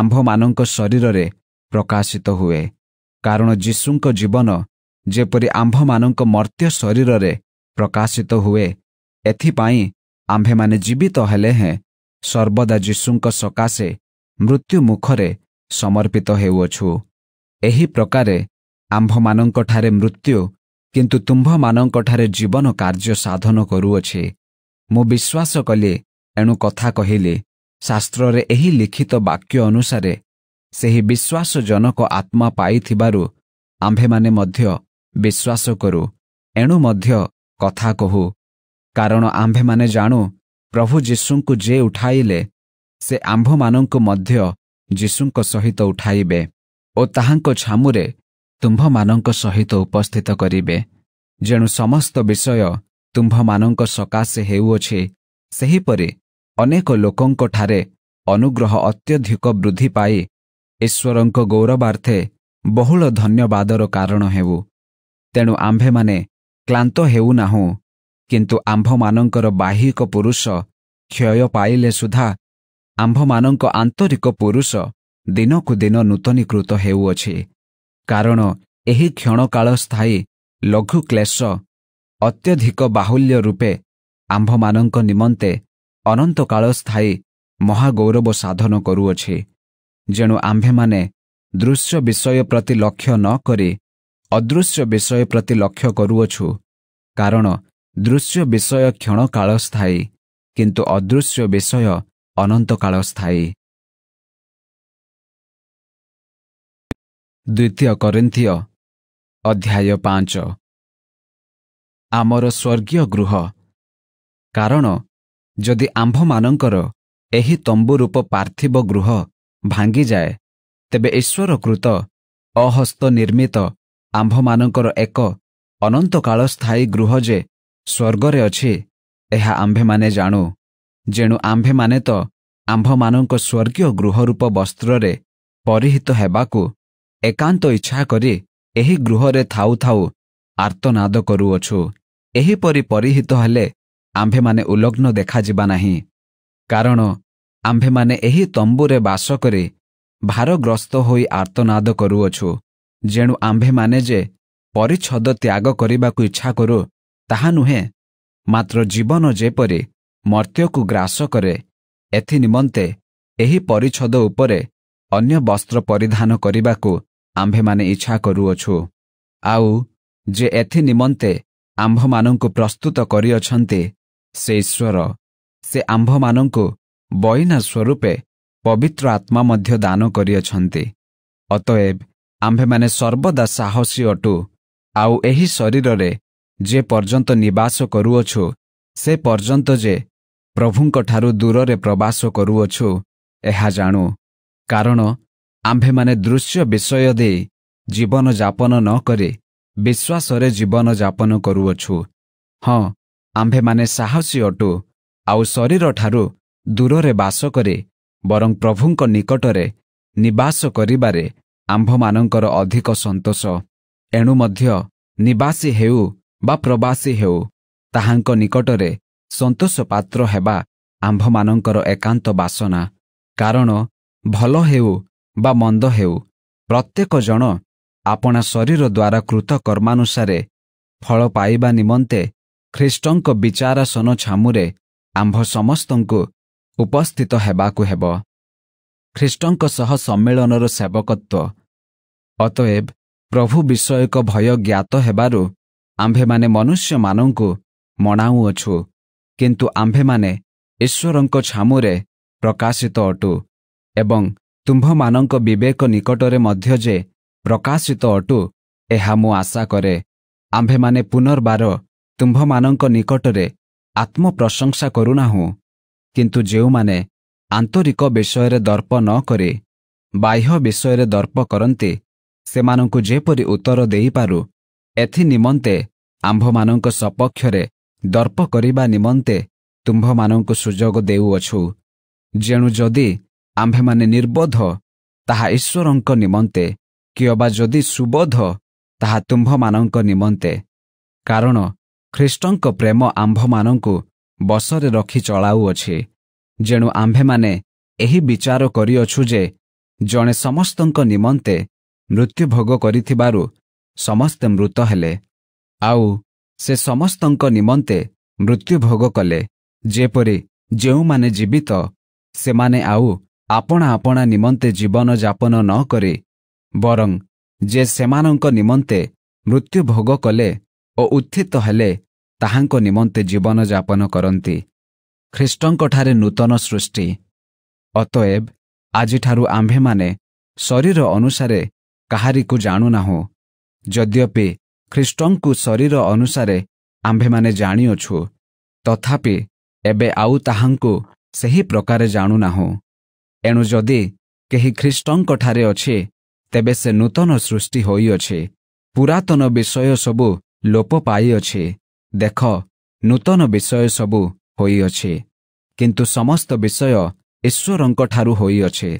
ଆମ୍ଭମାନଙ୍କ ଶରୀରରେ ପ୍ରକାଶିତ ହୁଏ କାରଣ ଯୀଶୁଙ୍କ ଜୀବନ ଯେପରି ଆମ୍ଭମାନଙ୍କ ମର୍ତ୍ତ୍ୟ ଶରୀରରେ ପ୍ରକାଶିତ ହୁଏ ଏଥିପାଇଁ ଆମ୍ଭେମାନେ ଜୀବିତ ହେଲେ ହେଁ ସର୍ବଦା ଯୀଶୁଙ୍କ ସକାଶେ ମୃତ୍ୟୁମୁଖରେ ସମର୍ପିତ ହେଉଅଛୁ ଏହି ପ୍ରକାରେ ଆମ୍ଭମାନଙ୍କଠାରେ ମୃତ୍ୟୁ କିନ୍ତୁ ତୁମ୍ଭମାନଙ୍କଠାରେ ଜୀବନ କାର୍ଯ୍ୟ ସାଧନ କରୁଅଛି ମୁଁ ବିଶ୍ୱାସ କଲି ଏଣୁ କଥା କହିଲି ଶାସ୍ତ୍ରରେ ଏହି ଲିଖିତ ବାକ୍ୟ ଅନୁସାରେ ସେହି ବିଶ୍ୱାସଜନକ ଆତ୍ମା ପାଇଥିବାରୁ ଆମ୍ଭେମାନେ ମଧ୍ୟ ବିଶ୍ୱାସ କରୁ ଏଣୁ ମଧ୍ୟ କଥା କହୁ କାରଣ ଆମ୍ଭେମାନେ ଜାଣୁ ପ୍ରଭୁ ଯୀଶୁଙ୍କୁ ଯେ ଉଠାଇଲେ ସେ ଆମ୍ଭମାନଙ୍କୁ ମଧ୍ୟ ଯୀଶୁଙ୍କ ସହିତ ଉଠାଇବେ ଓ ତାହାଙ୍କ ଛାମୁରେ ତୁମ୍ଭମାନଙ୍କ ସହିତ ଉପସ୍ଥିତ କରିବେ ଯେଣୁ ସମସ୍ତ ବିଷୟ ତୁମ୍ଭମାନଙ୍କ ସକାଶେ ହେଉଅଛି ସେହିପରି ଅନେକ ଲୋକଙ୍କଠାରେ ଅନୁଗ୍ରହ ଅତ୍ୟଧିକ ବୃଦ୍ଧି ପାଇ ଈଶ୍ୱରଙ୍କ ଗୌରବାର୍ଥେ ବହୁଳ ଧନ୍ୟବାଦର କାରଣ ହେଉ ତେଣୁ ଆମ୍ଭେମାନେ କ୍ଳାନ୍ତ ହେଉନାହୁଁ କିନ୍ତୁ ଆମ୍ଭମାନଙ୍କର ବାହ୍ୟିକ ପୁରୁଷ କ୍ଷୟ ପାଇଲେ ସୁଦ୍ଧା ଆମ୍ଭମାନଙ୍କ ଆନ୍ତରିକ ପୁରୁଷ ଦିନକୁ ଦିନ ନୂତନୀକୃତ ହେଉଅଛି କାରଣ ଏହି କ୍ଷଣକାଳ ସ୍ଥାୟୀ ଲଘୁ କ୍ଲେଶ ଅତ୍ୟଧିକ ବାହୁଲ୍ୟ ରୂପେ ଆମ୍ଭମାନଙ୍କ ନିମନ୍ତେ ଅନନ୍ତକାଳ ସ୍ଥାୟୀ ମହାଗୌରବ ସାଧନ କରୁଅଛି ଯେଣୁ ଆମ୍ଭେମାନେ ଦୃଶ୍ୟ ବିଷୟ ପ୍ରତି ଲକ୍ଷ୍ୟ ନ କରି ଅଦୃଶ୍ୟ ବିଷୟ ପ୍ରତି ଲକ୍ଷ୍ୟ କରୁଅଛୁ କାରଣ ଦୃଶ୍ୟ ବିଷୟ କ୍ଷଣକାଳ ସ୍ଥାୟୀ କିନ୍ତୁ ଅଦୃଶ୍ୟ ବିଷୟ ଅନନ୍ତକାଳ ସ୍ଥାୟୀ ଦ୍ୱିତୀୟ କରିନ୍ଥିୟ ଅଧ୍ୟାୟ ପାଞ୍ଚ ଆମର ସ୍ୱର୍ଗୀୟ ଗୃହ କାରଣ ଯଦି ଆମ୍ଭମାନଙ୍କର ଏହି ତମ୍ବୁ ରୂପ ପାର୍ଥିବ ଗୃହ ଭାଙ୍ଗିଯାଏ ତେବେ ଈଶ୍ୱରକୃତ ଅହସ୍ତ ନିର୍ମିତ ଆମ୍ଭମାନଙ୍କର ଏକ ଅନନ୍ତକାଳ ସ୍ଥାୟୀ ଗୃହ ଯେ ସ୍ୱର୍ଗରେ ଅଛି ଏହା ଆମ୍ଭେମାନେ ଜାଣୁ ଯେଣୁ ଆମ୍ଭେମାନେ ତ ଆମ୍ଭମାନଙ୍କ ସ୍ୱର୍ଗୀୟ ଗୃହରୂପ ବସ୍ତ୍ରରେ ପରିହିତ ହେବାକୁ ଏକାନ୍ତ ଇଚ୍ଛା କରି ଏହି ଗୃହରେ ଥାଉ ଥାଉ ଆର୍ତ୍ତନାଦ କରୁଅଛୁ ଏହିପରି ପରିହିତ ହେଲେ ଆମ୍ଭେମାନେ ଉଲଗ୍ନ ଦେଖାଯିବା ନାହିଁ କାରଣ ଆମ୍ଭେମାନେ ଏହି ତମ୍ବୁରେ ବାସ କରି ଭାରଗ୍ରସ୍ତ ହୋଇ ଆର୍ତ୍ତନାଦ କରୁଅଛୁ ଯେଣୁ ଆମ୍ଭେମାନେ ଯେ ପରିଚ୍ଛଦ ତ୍ୟାଗ କରିବାକୁ ଇଚ୍ଛା କରୁ ତାହା ନୁହେଁ ମାତ୍ର ଜୀବନ ଯେପରି ମର୍ତ୍ତ୍ୟକୁ ଗ୍ରାସ କରେ ଏଥିନିମନ୍ତେ ଏହି ପରିଚ୍ଛଦ ଉପରେ ଅନ୍ୟ ବସ୍ତ୍ର ପରିଧାନ କରିବାକୁ ଆମ୍ଭେମାନେ ଇଚ୍ଛା କରୁଅଛୁ ଆଉ ଯେ ଏଥି ନିମନ୍ତେ ଆମ୍ଭମାନଙ୍କୁ ପ୍ରସ୍ତୁତ କରିଅଛନ୍ତି ସେ ଈଶ୍ୱର ସେ ଆମ୍ଭମାନଙ୍କୁ ବଇନା ସ୍ୱରୂପେ ପବିତ୍ର ଆତ୍ମା ମଧ୍ୟ ଦାନ କରିଅଛନ୍ତି ଅତଏବ ଆମ୍ଭେମାନେ ସର୍ବଦା ସାହସୀ ଅଟୁ ଆଉ ଏହି ଶରୀରରେ ଯେ ପର୍ଯ୍ୟନ୍ତ ନିବାସ କରୁଅଛୁ ସେ ପର୍ଯ୍ୟନ୍ତ ଯେ ପ୍ରଭୁଙ୍କଠାରୁ ଦୂରରେ ପ୍ରବାସ କରୁଅଛୁ ଏହା ଜାଣୁ କାରଣ ଆମ୍ଭେମାନେ ଦୃଶ୍ୟ ବିଷୟ ଦେଇ ଜୀବନଯାପନ ନ କରି ବିଶ୍ୱାସରେ ଜୀବନଯାପନ କରୁଅଛୁ ହଁ ଆମ୍ଭେମାନେ ସାହସୀ ଅଟୁ ଆଉ ଶରୀରଠାରୁ ଦୂରରେ ବାସ କରି ବରଂ ପ୍ରଭୁଙ୍କ ନିକଟରେ ନିବାସ କରିବାରେ ଆମ୍ଭମାନଙ୍କର ଅଧିକ ସନ୍ତୋଷ ଏଣୁ ମଧ୍ୟ ନିବାସୀ ହେଉ ବା ପ୍ରବାସୀ ହେଉ ତାହାଙ୍କ ନିକଟରେ ସନ୍ତୋଷ ପାତ୍ର ହେବା ଆମ୍ଭମାନଙ୍କର ଏକାନ୍ତ ବାସନା କାରଣ ଭଲ ହେଉ ବା ମନ୍ଦ ହେଉ ପ୍ରତ୍ୟେକ ଜଣ ଆପଣା ଶରୀର ଦ୍ୱାରା କୃତ କର୍ମାନୁସାରେ ଫଳ ପାଇବା ନିମନ୍ତେ ଖ୍ରୀଷ୍ଟଙ୍କ ବିଚାରାସନ ଛାମୁରେ ଆମ୍ଭ ସମସ୍ତଙ୍କୁ ଉପସ୍ଥିତ ହେବାକୁ ହେବ ଖ୍ରୀଷ୍ଟଙ୍କ ସହ ସମ୍ମିଳନର ସେବକତ୍ୱ ଅତଏବ ପ୍ରଭୁ ବିଷୟକ ଭୟ ଜ୍ଞାତ ହେବାରୁ ଆମ୍ଭେମାନେ ମନୁଷ୍ୟମାନଙ୍କୁ ମଣାଉଅଛୁ କିନ୍ତୁ ଆମ୍ଭେମାନେ ଈଶ୍ୱରଙ୍କ ଛାମୁରେ ପ୍ରକାଶିତ ଅଟୁ ଏବଂ ତୁମ୍ଭମାନଙ୍କ ବିବେକ ନିକଟରେ ମଧ୍ୟ ଯେ ପ୍ରକାଶିତ ଅଟୁ ଏହା ମୁଁ ଆଶା କରେ ଆମ୍ଭେମାନେ ପୁନର୍ବାର ତୁମ୍ଭମାନଙ୍କ ନିକଟରେ ଆତ୍ମପ୍ରଶଂସା କରୁନାହୁଁ କିନ୍ତୁ ଯେଉଁମାନେ ଆନ୍ତରିକ ବିଷୟରେ ଦର୍ପ ନ କରି ବାହ୍ୟ ବିଷୟରେ ଦର୍ପ କରନ୍ତି ସେମାନଙ୍କୁ ଯେପରି ଉତ୍ତର ଦେଇପାରୁ ଏଥି ନିମନ୍ତେ ଆମ୍ଭମାନଙ୍କ ସପକ୍ଷରେ ଦର୍ପ କରିବା ନିମନ୍ତେ ତୁମ୍ଭମାନଙ୍କୁ ସୁଯୋଗ ଦେଉଅଛୁ ଯେଣୁ ଯଦି ଆମ୍ଭେମାନେ ନିର୍ବୋଧ ତାହା ଈଶ୍ୱରଙ୍କ ନିମନ୍ତେ କିଏବା ଯଦି ସୁବୋଧ ତାହା ତୁମ୍ଭମାନଙ୍କ ନିମନ୍ତେ କାରଣ ଖ୍ରୀଷ୍ଟଙ୍କ ପ୍ରେମ ଆମ୍ଭମାନଙ୍କୁ ବସରେ ରଖି ଚଳାଉଅଛି ଯେଣୁ ଆମ୍ଭେମାନେ ଏହି ବିଚାର କରିଅଛୁ ଯେ ଜଣେ ସମସ୍ତଙ୍କ ନିମନ୍ତେ ମୃତ୍ୟୁଭୋଗ କରିଥିବାରୁ ସମସ୍ତେ ମୃତ ହେଲେ ଆଉ ସେ ସମସ୍ତଙ୍କ ନିମନ୍ତେ ମୃତ୍ୟୁଭୋଗ କଲେ ଯେପରି ଯେଉଁମାନେ ଜୀବିତ ସେମାନେ ଆଉ ଆପଣା ଆପଣା ନିମନ୍ତେ ଜୀବନଯାପନ ନ କରି ବରଂ ଯେ ସେମାନଙ୍କ ନିମନ୍ତେ ମୃତ୍ୟୁଭୋଗ କଲେ ଓ ଉତ୍ଥିତ ହେଲେ ତାହାଙ୍କ ନିମନ୍ତେ ଜୀବନଯାପନ କରନ୍ତି ଖ୍ରୀଷ୍ଟଙ୍କଠାରେ ନୂତନ ସୃଷ୍ଟି ଅତଏବ ଆଜିଠାରୁ ଆମ୍ଭେମାନେ ଶରୀର ଅନୁସାରେ କାହାରିକୁ ଜାଣୁନାହୁଁ ଯଦ୍ୟପି ଖ୍ରୀଷ୍ଟଙ୍କୁ ଶରୀର ଅନୁସାରେ ଆମ୍ଭେମାନେ ଜାଣିଅଛୁ ତଥାପି ଏବେ ଆଉ ତାହାଙ୍କୁ ସେହି ପ୍ରକାରେ ଜାଣୁନାହୁଁ ଏଣୁ ଯଦି କେହି ଖ୍ରୀଷ୍ଟଙ୍କଠାରେ ଅଛି ତେବେ ସେ ନୂତନ ସୃଷ୍ଟି ହୋଇଅଛି ପୁରାତନ ବିଷୟ ସବୁ ଲୋପ ପାଇଅଛି ଦେଖ ନୂତନ ବିଷୟ ସବୁ ହୋଇଅଛି କିନ୍ତୁ ସମସ୍ତ ବିଷୟ ଈଶ୍ୱରଙ୍କଠାରୁ ହୋଇଅଛି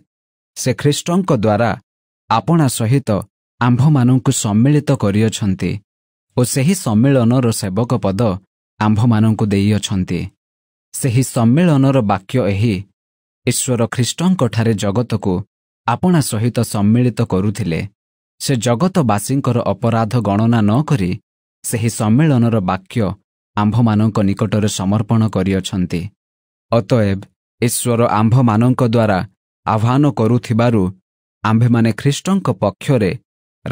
ସେ ଖ୍ରୀଷ୍ଟଙ୍କ ଦ୍ୱାରା ଆପଣା ସହିତ ଆମ୍ଭମାନଙ୍କୁ ସମ୍ମିଳିତ କରିଅଛନ୍ତି ଓ ସେହି ସମ୍ମିଳନର ସେବକ ପଦ ଆମ୍ଭମାନଙ୍କୁ ଦେଇଅଛନ୍ତି ସେହି ସମ୍ମିଳନର ବାକ୍ୟ ଏହି ଈଶ୍ୱର ଖ୍ରୀଷ୍ଟଙ୍କଠାରେ ଜଗତକୁ ଆପଣା ସହିତ ସମ୍ମିଳିତ କରୁଥିଲେ ସେ ଜଗତବାସୀଙ୍କର ଅପରାଧ ଗଣନା ନ କରି ସେହି ସମ୍ମିଳନର ବାକ୍ୟ ଆମ୍ଭମାନଙ୍କ ନିକଟରେ ସମର୍ପଣ କରିଅଛନ୍ତି ଅତଏବ ଈଶ୍ୱର ଆମ୍ଭମାନଙ୍କ ଦ୍ୱାରା ଆହ୍ୱାନ କରୁଥିବାରୁ ଆମ୍ଭେମାନେ ଖ୍ରୀଷ୍ଟଙ୍କ ପକ୍ଷରେ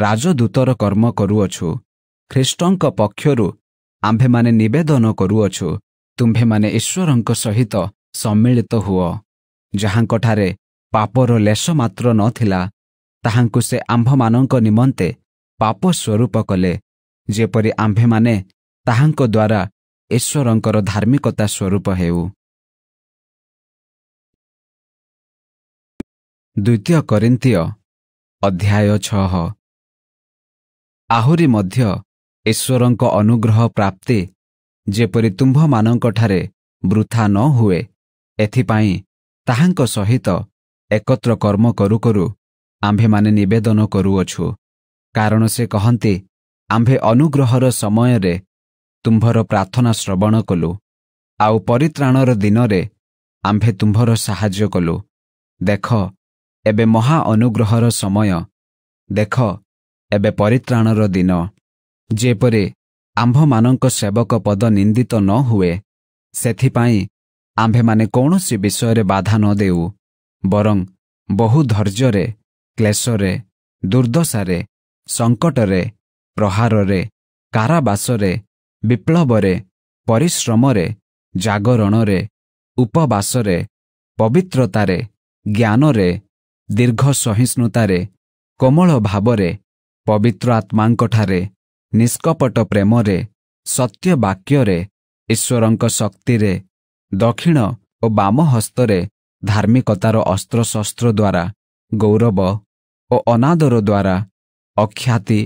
ରାଜଦୂତର କର୍ମ କରୁଅଛୁ ଖ୍ରୀଷ୍ଟଙ୍କ ପକ୍ଷରୁ ଆମ୍ଭେମାନେ ନିବେଦନ କରୁଅଛୁ ତୁମ୍ଭେମାନେ ଈଶ୍ୱରଙ୍କ ସହିତ ସମ୍ମିଳିତ ହୁଅ ଯାହାଙ୍କଠାରେ ପାପର ଲେଶ ମାତ୍ର ନଥିଲା ତାହାଙ୍କୁ ସେ ଆମ୍ଭମାନଙ୍କ ନିମନ୍ତେ ପାପ ସ୍ୱରୂପ କଲେ ଯେପରି ଆମ୍ଭେମାନେ ତାହାଙ୍କ ଦ୍ୱାରା ଈଶ୍ୱରଙ୍କର ଧାର୍ମିକତା ସ୍ୱରୂପ ହେଉ ଦ୍ୱିତୀୟ କରିନ୍ତୀୟ ଅଧ୍ୟାୟ ଛଅ ଆହୁରି ମଧ୍ୟ ଈଶ୍ୱରଙ୍କ ଅନୁଗ୍ରହ ପ୍ରାପ୍ତି ଯେପରି ତୁମ୍ଭମାନଙ୍କଠାରେ ବୃଥା ନ ହୁଏ ଏଥିପାଇଁ ତାହାଙ୍କ ସହିତ ଏକତ୍ର କର୍ମ କରୁ କରୁ ଆମ୍ଭେମାନେ ନିବେଦନ କରୁଅଛୁ କାରଣ ସେ କହନ୍ତି ଆମ୍ଭେ ଅନୁଗ୍ରହର ସମୟରେ ତୁମ୍ଭର ପ୍ରାର୍ଥନା ଶ୍ରବଣ କଲୁ ଆଉ ପରିତ୍ରାଣର ଦିନରେ ଆମ୍ଭେ ତୁମ୍ଭର ସାହାଯ୍ୟ କଲୁ ଦେଖ ଏବେ ମହା ଅନୁଗ୍ରହର ସମୟ ଦେଖ ଏବେ ପରିତ୍ରାଣର ଦିନ ଯେପରି ଆମ୍ଭମାନଙ୍କ ସେବକ ପଦ ନିନ୍ଦିତ ନ ହୁଏ ସେଥିପାଇଁ ଆମ୍ଭେମାନେ କୌଣସି ବିଷୟରେ ବାଧା ନ ଦେଉ ବରଂ ବହୁ ଧୈର୍ଯ୍ୟରେ କ୍ଲେଶରେ ଦୁର୍ଦ୍ଦଶାରେ ସଙ୍କଟରେ ପ୍ରହାରରେ କାରାବାସରେ ବିପ୍ଳବରେ ପରିଶ୍ରମରେ ଜାଗରଣରେ ଉପବାସରେ ପବିତ୍ରତାରେ ଜ୍ଞାନରେ ଦୀର୍ଘ ସହିଷ୍ଣୁତାରେ କୋମଳ ଭାବରେ ପବିତ୍ର ଆତ୍ମାଙ୍କଠାରେ ନିଷ୍କପଟ ପ୍ରେମରେ ସତ୍ୟବାକ୍ୟରେ ଈଶ୍ୱରଙ୍କ ଶକ୍ତିରେ ଦକ୍ଷିଣ ଓ ବାମ ହସ୍ତରେ ଧାର୍ମିକତାର ଅସ୍ତ୍ରଶସ୍ତ୍ର ଦ୍ୱାରା ଗୌରବ ଓ ଅନାଦର ଦ୍ୱାରା ଅଖ୍ୟାତି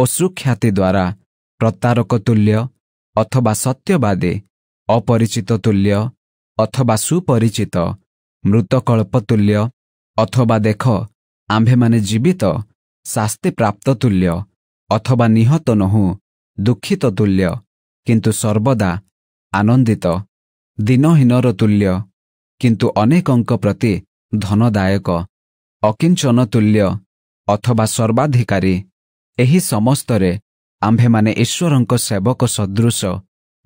ଓ ସୁଖ୍ୟାତି ଦ୍ୱାରା ପ୍ରତାରକ ତୁଲ୍ୟ ଅଥବା ସତ୍ୟବାଦୀ ଅପରିଚିତ ତୁଲ୍ୟ ଅଥବା ସୁପରିଚିତ ମୃତକଳ୍ପ ତୁଲ୍ୟ ଅଥବା ଦେଖ ଆମ୍ଭେମାନେ ଜୀବିତ ଶାସ୍ତିପ୍ରାପ୍ତ ତୁଲ୍ୟ ଅଥବା ନିହତ ନୁହୁଁ ଦୁଃଖିତ ତୁଲ୍ୟ କିନ୍ତୁ ସର୍ବଦା ଆନନ୍ଦିତ ଦିନହୀନର ତୁଲ୍ୟ କିନ୍ତୁ ଅନେକଙ୍କ ପ୍ରତି ଧନଦାୟକ ଅକିଞ୍ଚନ ତୁଲ୍ୟ ଅଥବା ସର୍ବାଧିକାରୀ ଏହି ସମସ୍ତରେ ଆମ୍ଭେମାନେ ଈଶ୍ୱରଙ୍କ ସେବକ ସଦୃଶ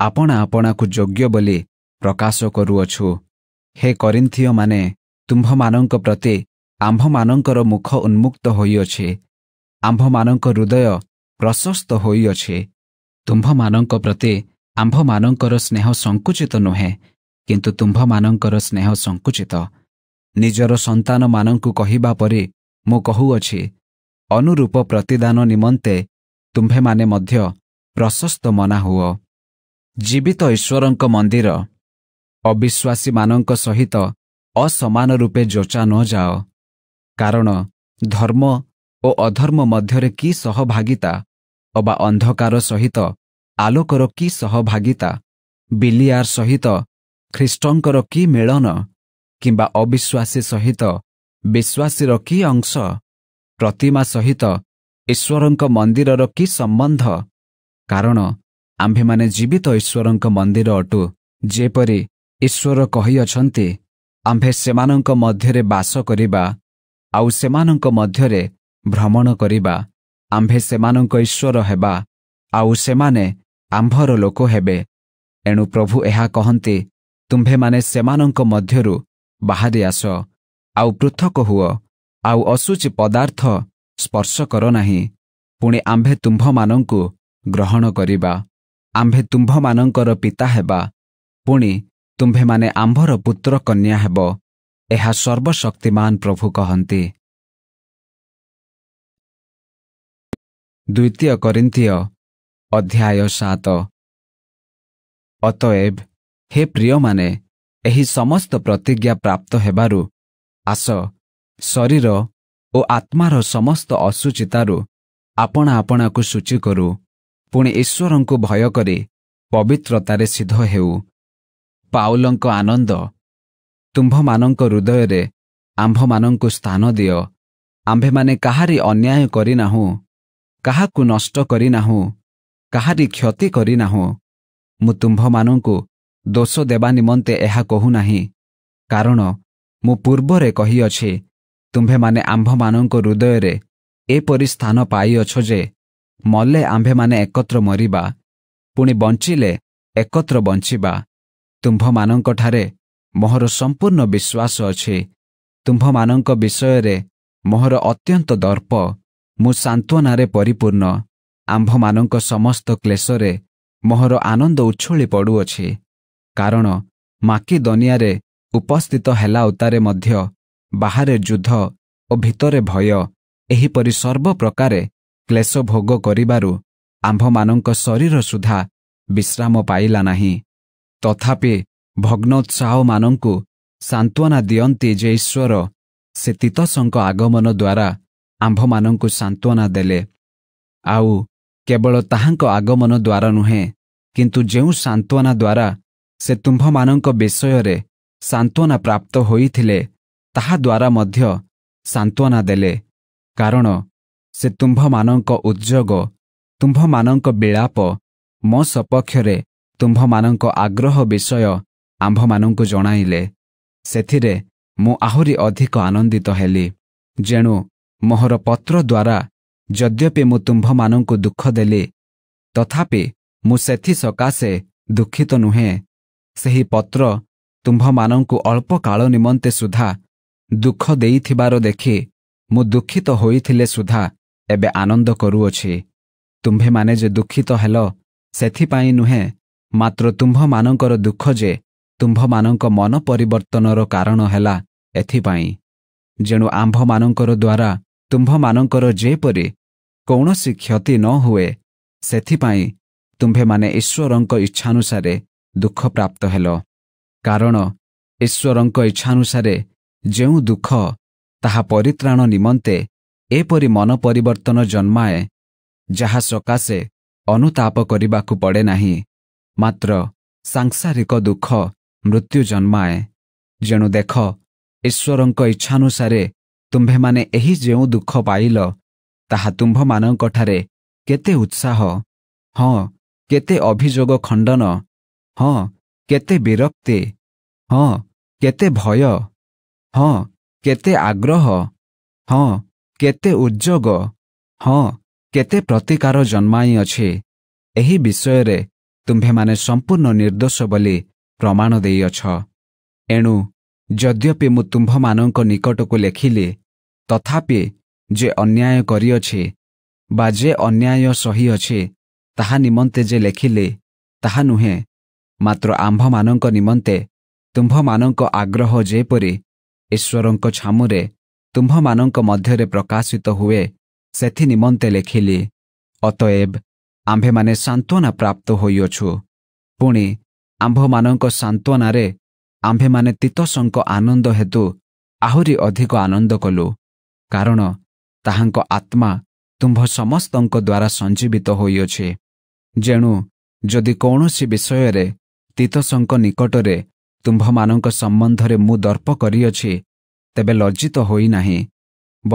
ଆପଣା ଆପଣାକୁ ଯୋଗ୍ୟ ବୋଲି ପ୍ରକାଶ କରୁଅଛୁ ହେ କରିନ୍ଥିୟମାନେ ତୁମ୍ଭମାନଙ୍କ ପ୍ରତି ଆମ୍ଭମାନଙ୍କର ମୁଖ ଉନ୍ମୁକ୍ତ ହୋଇଅଛି ଆମ୍ଭମାନଙ୍କ ହୃଦୟ ପ୍ରଶସ୍ତ ହୋଇଅଛି ତୁମ୍ଭମାନଙ୍କ ପ୍ରତି ଆମ୍ଭମାନଙ୍କର ସ୍ନେହ ସଙ୍କୁଚିତ ନୁହେଁ କିନ୍ତୁ ତୁମ୍ଭମାନଙ୍କର ସ୍ନେହ ସଙ୍କୁଚିତ ନିଜର ସନ୍ତାନମାନଙ୍କୁ କହିବା ପରି ମୁଁ କହୁଅଛି ଅନୁରୂପ ପ୍ରତିଦାନ ନିମନ୍ତେ ତୁମ୍ଭେମାନେ ମଧ୍ୟ ପ୍ରଶସ୍ତ ମନା ହୁଅ ଜୀବିତ ଈଶ୍ୱରଙ୍କ ମନ୍ଦିର ଅବିଶ୍ୱାସୀମାନଙ୍କ ସହିତ ଅସମାନ ରୂପେ ଯୋଚା ନ ଯାଅ କାରଣ ଧର୍ମ ଓ ଅଧର୍ମ ମଧ୍ୟରେ କି ସହଭାଗିତା ଅବା ଅନ୍ଧକାର ସହିତ ଆଲୋକର କି ସହଭାଗିତା ବିଲିଆର ସହିତ ଖ୍ରୀଷ୍ଟଙ୍କର କି ମେଳନ କିମ୍ବା ଅବିଶ୍ୱାସୀ ସହିତ ବିଶ୍ୱାସୀର କି ଅଂଶ ପ୍ରତିମା ସହିତ ଈଶ୍ୱରଙ୍କ ମନ୍ଦିରର କି ସମ୍ବନ୍ଧ କାରଣ ଆମ୍ଭେମାନେ ଜୀବିତ ଈଶ୍ୱରଙ୍କ ମନ୍ଦିର ଅଟୁ ଯେପରି ଈଶ୍ୱର କହିଅଛନ୍ତି ଆମ୍ଭେ ସେମାନଙ୍କ ମଧ୍ୟରେ ବାସ କରିବା ଆଉ ସେମାନଙ୍କ ମଧ୍ୟରେ ଭ୍ରମଣ କରିବା ଆମ୍ଭେ ସେମାନଙ୍କ ଈଶ୍ୱର ହେବା ଆଉ ସେମାନେ ଆମ୍ଭର ଲୋକ ହେବେ ଏଣୁ ପ୍ରଭୁ ଏହା କହନ୍ତି ତୁମ୍ଭେମାନେ ସେମାନଙ୍କ ମଧ୍ୟରୁ ବାହାରି ଆସ ଆଉ ପୃଥକ ହୁଅ ଆଉ ଅଶୁଚି ପଦାର୍ଥ ସ୍ପର୍ଶ କର ନାହିଁ ପୁଣି ଆମ୍ଭେ ତୁମ୍ଭମାନଙ୍କୁ ଗ୍ରହଣ କରିବା ଆମ୍ଭେ ତୁମ୍ଭମାନଙ୍କର ପିତା ହେବା ପୁଣି ତୁମ୍ଭେମାନେ ଆମ୍ଭର ପୁତ୍ର କନ୍ୟା ହେବ ଏହା ସର୍ବଶକ୍ତିମାନ ପ୍ରଭୁ କହନ୍ତି ଦ୍ୱିତୀୟ କରିନ୍ତି ଅଧ୍ୟାୟ ସାତ ଅତଏବ ହେ ପ୍ରିୟମାନେ ଏହି ସମସ୍ତ ପ୍ରତିଜ୍ଞା ପ୍ରାପ୍ତ ହେବାରୁ ଆସ ଶରୀର ଓ ଆତ୍ମାର ସମସ୍ତ ଅଶୁଚିତାରୁ ଆପଣା ଆପଣାକୁ ସୂଚି କରୁ ପୁଣି ଈଶ୍ୱରଙ୍କୁ ଭୟ କରି ପବିତ୍ରତାରେ ସିଦ୍ଧ ହେଉ ପାଉଲଙ୍କ ଆନନ୍ଦ ତୁମ୍ଭମାନଙ୍କ ହୃଦୟରେ ଆମ୍ଭମାନଙ୍କୁ ସ୍ଥାନ ଦିଅ ଆମ୍ଭେମାନେ କାହାରି ଅନ୍ୟାୟ କରିନାହୁଁ କାହାକୁ ନଷ୍ଟ କରିନାହୁଁ କାହାରି କ୍ଷତି କରିନାହୁଁ ମୁଁ ତୁମ୍ଭମାନଙ୍କୁ ଦୋଷ ଦେବା ନିମନ୍ତେ ଏହା କହୁନାହିଁ କାରଣ ମୁଁ ପୂର୍ବରେ କହିଅଛି ତୁମ୍ଭେମାନେ ଆମ୍ଭମାନଙ୍କ ହୃଦୟରେ ଏପରି ସ୍ଥାନ ପାଇଅଛ ଯେ ମଲେ ଆମ୍ଭେମାନେ ଏକତ୍ର ମରିବା ପୁଣି ବଞ୍ଚିଲେ ଏକତ୍ର ବଞ୍ଚିବା ତୁମ୍ଭମାନଙ୍କଠାରେ ମୋହର ସମ୍ପୂର୍ଣ୍ଣ ବିଶ୍ୱାସ ଅଛି ତୁମ୍ଭମାନଙ୍କ ବିଷୟରେ ମୋହର ଅତ୍ୟନ୍ତ ଦର୍ପ ମୁଁ ସାନ୍ତ୍ୱନାରେ ପରିପୂର୍ଣ୍ଣ ଆମ୍ଭମାନଙ୍କ ସମସ୍ତ କ୍ଲେଶରେ ମୋହର ଆନନ୍ଦ ଉଛୁଳି ପଡ଼ୁଅଛି କାରଣ ମାକି ଦନିଆରେ ଉପସ୍ଥିତ ହେଲା ଉତାରେ ମଧ୍ୟ ବାହାରେ ଯୁଦ୍ଧ ଓ ଭିତରେ ଭୟ ଏହିପରି ସର୍ବପ୍ରକାରେ କ୍ଲେଶ ଭୋଗ କରିବାରୁ ଆମ୍ଭମାନଙ୍କ ଶରୀର ସୁଦ୍ଧା ବିଶ୍ରାମ ପାଇଲା ନାହିଁ ତଥାପି ଭଗ୍ନୋତ୍ସାହମାନଙ୍କୁ ସାନ୍ତ୍ୱନା ଦିଅନ୍ତି ଯେ ଈଶ୍ୱର ସେ ତୀତସଙ୍କ ଆଗମନ ଦ୍ୱାରା ଆମ୍ଭମାନଙ୍କୁ ସାନ୍ତ୍ୱନା ଦେଲେ ଆଉ କେବଳ ତାହାଙ୍କ ଆଗମନ ଦ୍ୱାରା ନୁହେଁ କିନ୍ତୁ ଯେଉଁ ସାନ୍ତ୍ୱନା ଦ୍ୱାରା ସେ ତୁମ୍ଭମାନଙ୍କ ବିଷୟରେ ସାନ୍ତ୍ୱନା ପ୍ରାପ୍ତ ହୋଇଥିଲେ ତାହା ଦ୍ୱାରା ମଧ୍ୟ ସାନ୍ତ୍ୱନା ଦେଲେ କାରଣ ସେ ତୁମ୍ଭମାନଙ୍କ ଉଦ୍ୟୋଗ ତୁମ୍ଭମାନଙ୍କ ବିଳାପ ମୋ ସପକ୍ଷରେ ତୁମ୍ଭମାନଙ୍କ ଆଗ୍ରହ ବିଷୟ ଆମ୍ଭମାନଙ୍କୁ ଜଣାଇଲେ ସେଥିରେ ମୁଁ ଆହୁରି ଅଧିକ ଆନନ୍ଦିତ ହେଲି ଯେଣୁ ମୋହର ପତ୍ର ଦ୍ୱାରା ଯଦ୍ୟପି ମୁଁ ତୁମ୍ଭମାନଙ୍କୁ ଦୁଃଖ ଦେଲି ତଥାପି ମୁଁ ସେଥି ସକାଶେ ଦୁଃଖିତ ନୁହେଁ ସେହି ପତ୍ର ତୁମ୍ଭମାନଙ୍କୁ ଅଳ୍ପ କାଳ ନିମନ୍ତେ ସୁଦ୍ଧା ଦୁଃଖ ଦେଇଥିବାର ଦେଖି ମୁଁ ଦୁଃଖିତ ହୋଇଥିଲେ ସୁଦ୍ଧା ଏବେ ଆନନ୍ଦ କରୁଅଛି ତୁମ୍ଭେମାନେ ଯେ ଦୁଃଖିତ ହେଲ ସେଥିପାଇଁ ନୁହେଁ ମାତ୍ର ତୁମ୍ଭମାନଙ୍କର ଦୁଃଖ ଯେ ତୁମ୍ଭମାନଙ୍କ ମନ ପରିବର୍ତ୍ତନର କାରଣ ହେଲା ଏଥିପାଇଁ ଯେଣୁ ଆମ୍ଭମାନଙ୍କର ଦ୍ୱାରା ତୁମ୍ଭମାନଙ୍କର ଯେପରି କୌଣସି କ୍ଷତି ନ ହୁଏ ସେଥିପାଇଁ ତୁମ୍ଭେମାନେ ଈଶ୍ୱରଙ୍କ ଇଚ୍ଛାନୁସାରେ ଦୁଃଖପ୍ରାପ୍ତ ହେଲ କାରଣ ଈଶ୍ୱରଙ୍କ ଇଚ୍ଛାନୁସାରେ ଯେଉଁ ଦୁଃଖ ତାହା ପରିତ୍ରାଣ ନିମନ୍ତେ ଏପରି ମନ ପରିବର୍ତ୍ତନ ଜନ୍ମାଏ ଯାହା ସକାଶେ ଅନୁତାପ କରିବାକୁ ପଡ଼େ ନାହିଁ ମାତ୍ର ସାଂସାରିକ ଦୁଃଖ ମୃତ୍ୟୁ ଜନ୍ମାଏ ଯେଣୁ ଦେଖ ଈଶ୍ୱରଙ୍କ ଇଚ୍ଛାନୁସାରେ ତୁମ୍ଭେମାନେ ଏହି ଯେଉଁ ଦୁଃଖ ପାଇଲ ତାହା ତୁମ୍ଭମାନଙ୍କଠାରେ କେତେ ଉତ୍ସାହ ହଁ କେତେ ଅଭିଯୋଗ ଖଣ୍ଡନ ହଁ କେତେ ବିରକ୍ତି ହଁ କେତେ ଭୟ ହଁ କେତେ ଆଗ୍ରହ ହଁ କେତେ ଉଦ୍ୟୋଗ ହଁ କେତେ ପ୍ରତିକାର ଜନ୍ମାଇଅଛି ଏହି ବିଷୟରେ ତୁମ୍ଭେମାନେ ସମ୍ପୂର୍ଣ୍ଣ ନିର୍ଦ୍ଦୋଷ ବୋଲି ପ୍ରମାଣ ଦେଇଅଛ ଏଣୁ ଯଦ୍ୟପି ମୁଁ ତୁମ୍ଭମାନଙ୍କ ନିକଟକୁ ଲେଖିଲି ତଥାପି ଯେ ଅନ୍ୟାୟ କରିଅଛି ବା ଯେ ଅନ୍ୟାୟ ସହିଅଛି ତାହା ନିମନ୍ତେ ଯେ ଲେଖିଲେ ତାହା ନୁହେଁ ମାତ୍ର ଆମ୍ଭମାନଙ୍କ ନିମନ୍ତେ ତୁମ୍ଭମାନଙ୍କ ଆଗ୍ରହ ଯେପରି ଈଶ୍ୱରଙ୍କ ଛାମୁରେ ତୁମ୍ଭମାନଙ୍କ ମଧ୍ୟରେ ପ୍ରକାଶିତ ହୁଏ ସେଥି ନିମନ୍ତେ ଲେଖିଲି ଅତଏବ ଆମ୍ଭେମାନେ ସାନ୍ତ୍ୱନା ପ୍ରାପ୍ତ ହୋଇଅଛୁ ପୁଣି ଆମ୍ଭମାନଙ୍କ ସାନ୍ତ୍ୱନାରେ ଆମ୍ଭେମାନେ ତିତସଙ୍କ ଆନନ୍ଦ ହେତୁ ଆହୁରି ଅଧିକ ଆନନ୍ଦ କଲୁ କାରଣ ତାହାଙ୍କ ଆତ୍ମା ତୁମ୍ଭ ସମସ୍ତଙ୍କ ଦ୍ୱାରା ସଞ୍ଜୀବିତ ହୋଇଅଛି ଯେଣୁ ଯଦି କୌଣସି ବିଷୟରେ ତୀତସଙ୍କ ନିକଟରେ ତୁମ୍ଭମାନଙ୍କ ସମ୍ବନ୍ଧରେ ମୁଁ ଦର୍ପ କରିଅଛି ତେବେ ଲଜ୍ଜିତ ହୋଇନାହିଁ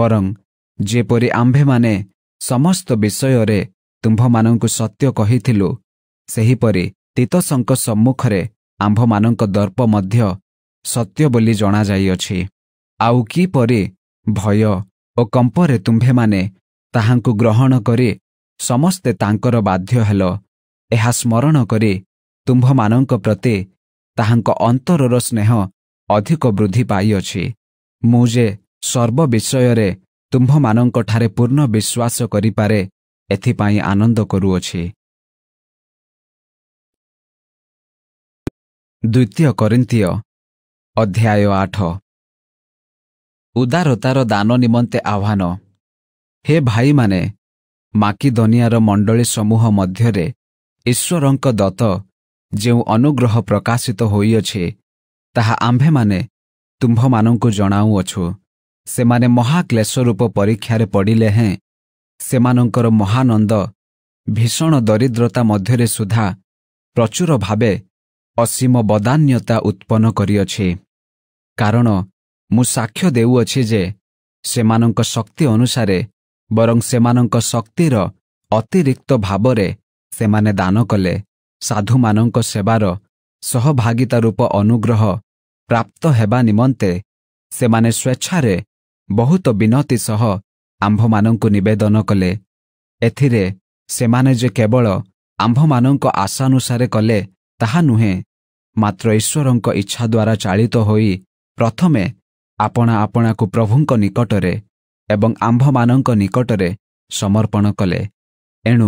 ବରଂ ଯେପରି ଆମ୍ଭେମାନେ ସମସ୍ତ ବିଷୟରେ ତୁମ୍ଭମାନଙ୍କୁ ସତ୍ୟ କହିଥିଲୁ ସେହିପରି ତୀତସଙ୍କ ସମ୍ମୁଖରେ ଆମ୍ଭମାନଙ୍କ ଦର୍ପ ମଧ୍ୟ ସତ୍ୟ ବୋଲି ଜଣାଯାଇଅଛି ଆଉ କିପରି ଭୟ ଓ କମ୍ପରେ ତୁମ୍ଭେମାନେ ତାହାଙ୍କୁ ଗ୍ରହଣ କରି ସମସ୍ତେ ତାଙ୍କର ବାଧ୍ୟ ହେଲ ଏହା ସ୍ମରଣ କରି ତୁମ୍ଭମାନଙ୍କ ପ୍ରତି ତାହାଙ୍କ ଅନ୍ତରର ସ୍ନେହ ଅଧିକ ବୃଦ୍ଧି ପାଇଅଛି ମୁଁ ଯେ ସର୍ବ ବିଷୟରେ ତୁମ୍ଭମାନଙ୍କଠାରେ ପୂର୍ଣ୍ଣ ବିଶ୍ୱାସ କରିପାରେ ଏଥିପାଇଁ ଆନନ୍ଦ କରୁଅଛି ଦ୍ୱିତୀୟ କରିନ୍ତୀୟ ଅଧ୍ୟାୟ ଆଠ ଉଦାରତାର ଦାନ ନିମନ୍ତେ ଆହ୍ୱାନ ହେ ଭାଇମାନେ ମାକିଦନିଆର ମଣ୍ଡଳୀ ସମୂହ ମଧ୍ୟରେ ଈଶ୍ୱରଙ୍କ ଦତ୍ତ ଯେଉଁ ଅନୁଗ୍ରହ ପ୍ରକାଶିତ ହୋଇଅଛି ତାହା ଆମ୍ଭେମାନେ ତୁମ୍ଭମାନଙ୍କୁ ଜଣାଉଅଛୁ ସେମାନେ ମହାକ୍ଲେଶ ରୂପ ପରୀକ୍ଷାରେ ପଡ଼ିଲେ ହେଁ ସେମାନଙ୍କର ମହାନନ୍ଦ ଭୀଷଣ ଦରିଦ୍ରତା ମଧ୍ୟରେ ସୁଦ୍ଧା ପ୍ରଚୁର ଭାବେ ଅସୀମ ବଦାନ୍ୟତା ଉତ୍ପନ୍ନ କରିଅଛି କାରଣ ମୁଁ ସାକ୍ଷ୍ୟ ଦେଉଅଛି ଯେ ସେମାନଙ୍କ ଶକ୍ତି ଅନୁସାରେ ବରଂ ସେମାନଙ୍କ ଶକ୍ତିର ଅତିରିକ୍ତ ଭାବରେ ସେମାନେ ଦାନ କଲେ ସାଧୁମାନଙ୍କ ସେବାର ସହଭାଗିତା ରୂପ ଅନୁଗ୍ରହ ପ୍ରାପ୍ତ ହେବା ନିମନ୍ତେ ସେମାନେ ସ୍ୱେଚ୍ଛାରେ ବହୁତ ବିନତି ସହ ଆମ୍ଭମାନଙ୍କୁ ନିବେଦନ କଲେ ଏଥିରେ ସେମାନେ ଯେ କେବଳ ଆମ୍ଭମାନଙ୍କ ଆଶାନୁସାରେ କଲେ ତାହା ନୁହେଁ ମାତ୍ର ଈଶ୍ୱରଙ୍କ ଇଚ୍ଛା ଦ୍ୱାରା ଚାଳିତ ହୋଇ ପ୍ରଥମେ ଆପଣା ଆପଣାକୁ ପ୍ରଭୁଙ୍କ ନିକଟରେ ଏବଂ ଆମ୍ଭମାନଙ୍କ ନିକଟରେ ସମର୍ପଣ କଲେ ଏଣୁ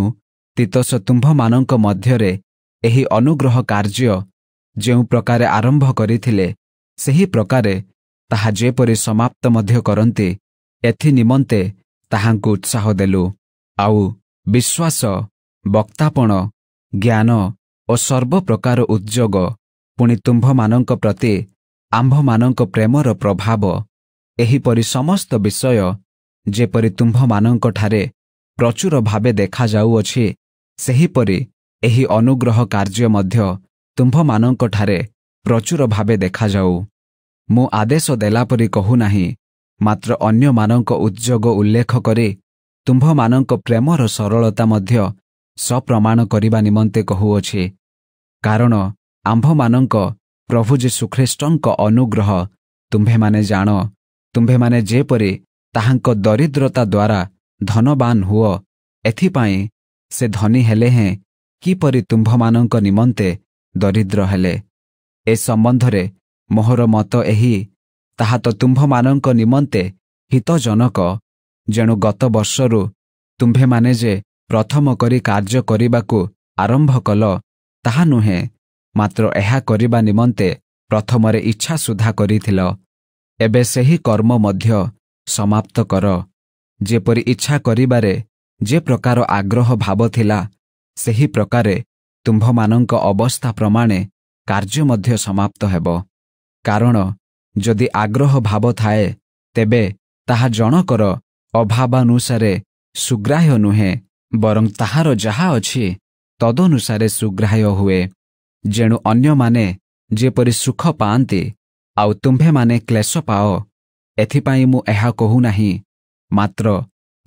ତିତସ ତୁମ୍ଭମାନଙ୍କ ମଧ୍ୟରେ ଏହି ଅନୁଗ୍ରହ କାର୍ଯ୍ୟ ଯେଉଁ ପ୍ରକାରେ ଆରମ୍ଭ କରିଥିଲେ ସେହି ପ୍ରକାରେ ତାହା ଯେପରି ସମାପ୍ତ ମଧ୍ୟ କରନ୍ତି ଏଥି ନିମନ୍ତେ ତାହାଙ୍କୁ ଉତ୍ସାହ ଦେଲୁ ଆଉ ବିଶ୍ୱାସ ବକ୍ତାପଣ ଜ୍ଞାନ ଓ ସର୍ବପ୍ରକାର ଉଦ୍ୟୋଗ ପୁଣି ତୁମ୍ଭମାନଙ୍କ ପ୍ରତି ଆମ୍ଭମାନଙ୍କ ପ୍ରେମର ପ୍ରଭାବ ଏହିପରି ସମସ୍ତ ବିଷୟ ଯେପରି ତୁମ୍ଭମାନଙ୍କଠାରେ ପ୍ରଚୁର ଭାବେ ଦେଖାଯାଉଅଛି ସେହିପରି ଏହି ଅନୁଗ୍ରହ କାର୍ଯ୍ୟ ମଧ୍ୟ ତୁମ୍ଭମାନଙ୍କଠାରେ ପ୍ରଚୁର ଭାବେ ଦେଖାଯାଉ ମୁଁ ଆଦେଶ ଦେଲାପରି କହୁନାହିଁ ମାତ୍ର ଅନ୍ୟମାନଙ୍କ ଉଦ୍ୟୋଗ ଉଲ୍ଲେଖ କରି ତୁମ୍ଭମାନଙ୍କ ପ୍ରେମର ସରଳତା ମଧ୍ୟ ସପ୍ରମାଣ କରିବା ନିମନ୍ତେ କହୁଅଛି କାରଣ ଆମ୍ଭମାନଙ୍କ ପ୍ରଭୁ ଯୀଶୁଖ୍ରୀଷ୍ଟଙ୍କ ଅନୁଗ୍ରହ ତୁମ୍ଭେମାନେ ଜାଣ ତୁମ୍ଭେମାନେ ଯେପରି ତାହାଙ୍କ ଦରିଦ୍ରତା ଦ୍ୱାରା ଧନବାନ ହୁଅ ଏଥିପାଇଁ ସେ ଧନୀ ହେଲେ ହେଁ କିପରି ତୁମ୍ଭମାନଙ୍କ ନିମନ୍ତେ ଦରିଦ୍ର ହେଲେ ଏ ସମ୍ବନ୍ଧରେ ମୋହର ମତ ଏହି ତାହା ତ ତୁମ୍ଭମାନଙ୍କ ନିମନ୍ତେ ହିତଜନକ ଯେଣୁ ଗତ ବର୍ଷରୁ ତୁମ୍ଭେମାନେ ଯେ ପ୍ରଥମ କରି କାର୍ଯ୍ୟ କରିବାକୁ ଆରମ୍ଭ କଲ ତାହା ନୁହେଁ ମାତ୍ର ଏହା କରିବା ନିମନ୍ତେ ପ୍ରଥମରେ ଇଚ୍ଛା ସୁଦ୍ଧା କରିଥିଲ ଏବେ ସେହି କର୍ମ ମଧ୍ୟ ସମାପ୍ତ କର ଯେପରି ଇଚ୍ଛା କରିବାରେ ଯେ ପ୍ରକାର ଆଗ୍ରହ ଭାବ ଥିଲା ସେହି ପ୍ରକାରେ ତୁମ୍ଭମାନଙ୍କ ଅବସ୍ଥା ପ୍ରମାଣେ କାର୍ଯ୍ୟ ମଧ୍ୟ ସମାପ୍ତ ହେବ କାରଣ ଯଦି ଆଗ୍ରହ ଭାବ ଥାଏ ତେବେ ତାହା ଜଣକର ଅଭାବାନୁସାରେ ସୁଗ୍ରାହ୍ୟ ନୁହେଁ ବରଂ ତାହାର ଯାହା ଅଛି ତଦନୁସାରେ ସୁଗ୍ରାହ୍ୟ ହୁଏ ଯେଣୁ ଅନ୍ୟମାନେ ଯେପରି ସୁଖ ପାଆନ୍ତି ଆଉ ତୁମ୍ଭେମାନେ କ୍ଲେଶ ପାଅ ଏଥିପାଇଁ ମୁଁ ଏହା କହୁନାହିଁ ମାତ୍ର